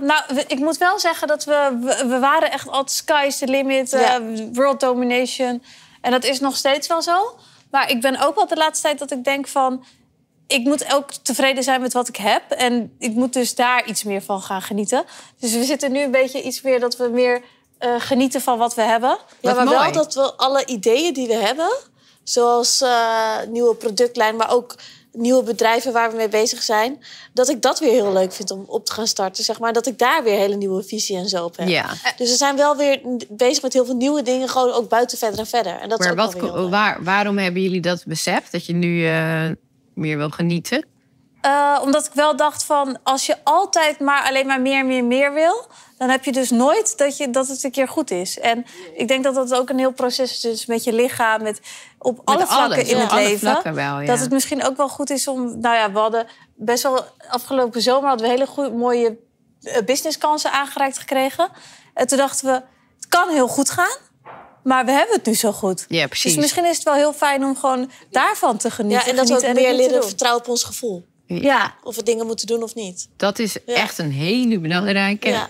nou, ik moet wel zeggen dat we... We waren echt altijd sky's the limit, eh, world domination. En dat is nog steeds wel zo. Maar ik ben ook wel de laatste tijd dat ik denk van ik moet ook tevreden zijn met wat ik heb. En ik moet dus daar iets meer van gaan genieten. Dus we zitten nu een beetje iets meer dat we meer eh, genieten van wat we hebben. Ja, maar wel dat we alle ideeën die we hebben, zoals eh, nieuwe productlijn, maar ook nieuwe bedrijven waar we mee bezig zijn, dat ik dat weer heel leuk vind om op te gaan starten. Zeg maar dat ik daar weer hele nieuwe visie en zo op heb. Ja. Dus we zijn wel weer bezig met heel veel nieuwe dingen, gewoon ook buiten verder en verder. En dat maar is ook wat, waar, waarom hebben jullie dat beseft? Dat je nu. Eh, meer wil genieten? Eh, omdat ik wel dacht van, als je altijd maar alleen maar meer, meer, meer wil... dan heb je dus nooit dat, je, dat het een keer goed is. En ik denk dat dat ook een heel proces is dus met je lichaam... Met, op alle vlakken in het leven. Dat het misschien ook wel goed is om... Nou ja, we hadden best wel... Afgelopen zomer hadden we hele goede, mooie eh, businesskansen aangereikt gekregen. En toen dachten we, het kan heel goed gaan... Maar we hebben het nu zo goed. Ja, precies. Dus misschien is het wel heel fijn om gewoon daarvan te genieten. Ja, en dat we ook meer leren vertrouwen op ons gevoel. Ja. Of we dingen moeten doen of niet. Dat is echt een hele belangrijke. Ja.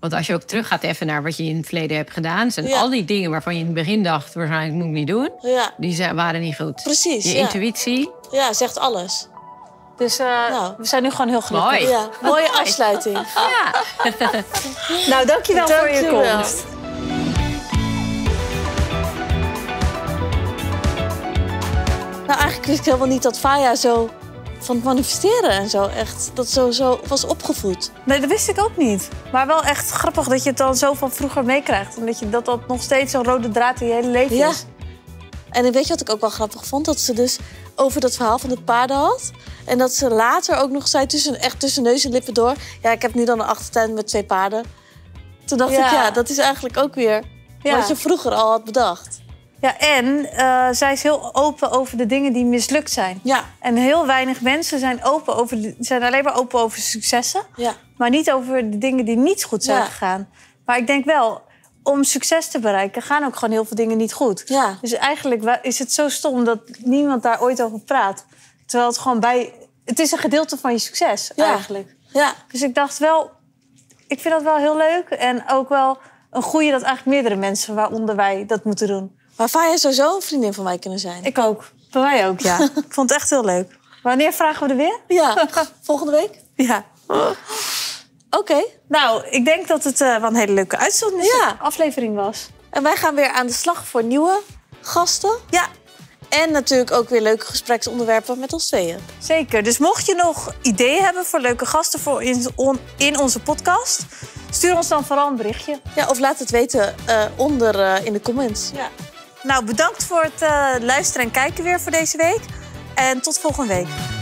Want als je ook terug gaat even naar wat je in het verleden hebt gedaan... zijn al die dingen waarvan je in het begin dacht... waarschijnlijk moet ik niet doen, die waren niet goed. Precies, Je intuïtie. Ja, zegt alles. Dus eh, nou. we zijn nu gewoon heel gelukkig. Mooi. Mooie afsluiting. Ja. nou, dankjewel, dankjewel voor je komst. Nou, eigenlijk wist ik helemaal niet dat Faya zo van manifesteren en zo echt, dat zo, zo was opgevoed. Nee, dat wist ik ook niet. Maar wel echt grappig dat je het dan zo van vroeger meekrijgt. Omdat je dat, dat nog steeds zo'n rode draad in je hele leven ja. is. En weet je wat ik ook wel grappig vond? Dat ze dus over dat verhaal van de paarden had. En dat ze later ook nog zei, tussen, echt tussen neus en lippen door... ja, ik heb nu dan een achtertuin met twee paarden. Toen dacht ik, ja, dat is eigenlijk ook weer ja. wat je vroeger al had bedacht. Ja, en eh, zij is heel open over de dingen die mislukt zijn. Ja. En heel weinig mensen zijn, open over, zijn alleen maar open over successen. Ja. Maar niet over de dingen die niet goed zijn ja. gegaan. Maar ik denk wel, om succes te bereiken gaan ook gewoon heel veel dingen niet goed. Ja. Dus eigenlijk is het zo stom dat niemand daar ooit over praat. Terwijl het gewoon bij. Het is een gedeelte van je succes eigenlijk. Ja. Dus ik dacht wel, ik vind dat wel heel leuk. En ook wel een goede dat eigenlijk meerdere mensen, waaronder wij, dat moeten doen. Maar Faya zou zo een vriendin van mij kunnen zijn. Ik ook. Van mij ook, ja. ik vond het echt heel leuk. Wanneer vragen we er weer? Ja, volgende week. Ja. Oké. Nou, ik denk dat het eh, wel een hele leuke uitzending ja. aflevering was. En wij gaan weer aan de slag voor nieuwe gasten. Ja. En natuurlijk ook weer leuke gespreksonderwerpen met ons tweeën. Zeker. Dus mocht je nog ideeën hebben voor leuke gasten voor in, in onze podcast, stuur ons dan vooral een berichtje. Ja, of laat het weten eh, onder eh, in de comments. Ja. Nou, bedankt voor het eh, luisteren en kijken weer voor deze week. En tot volgende week.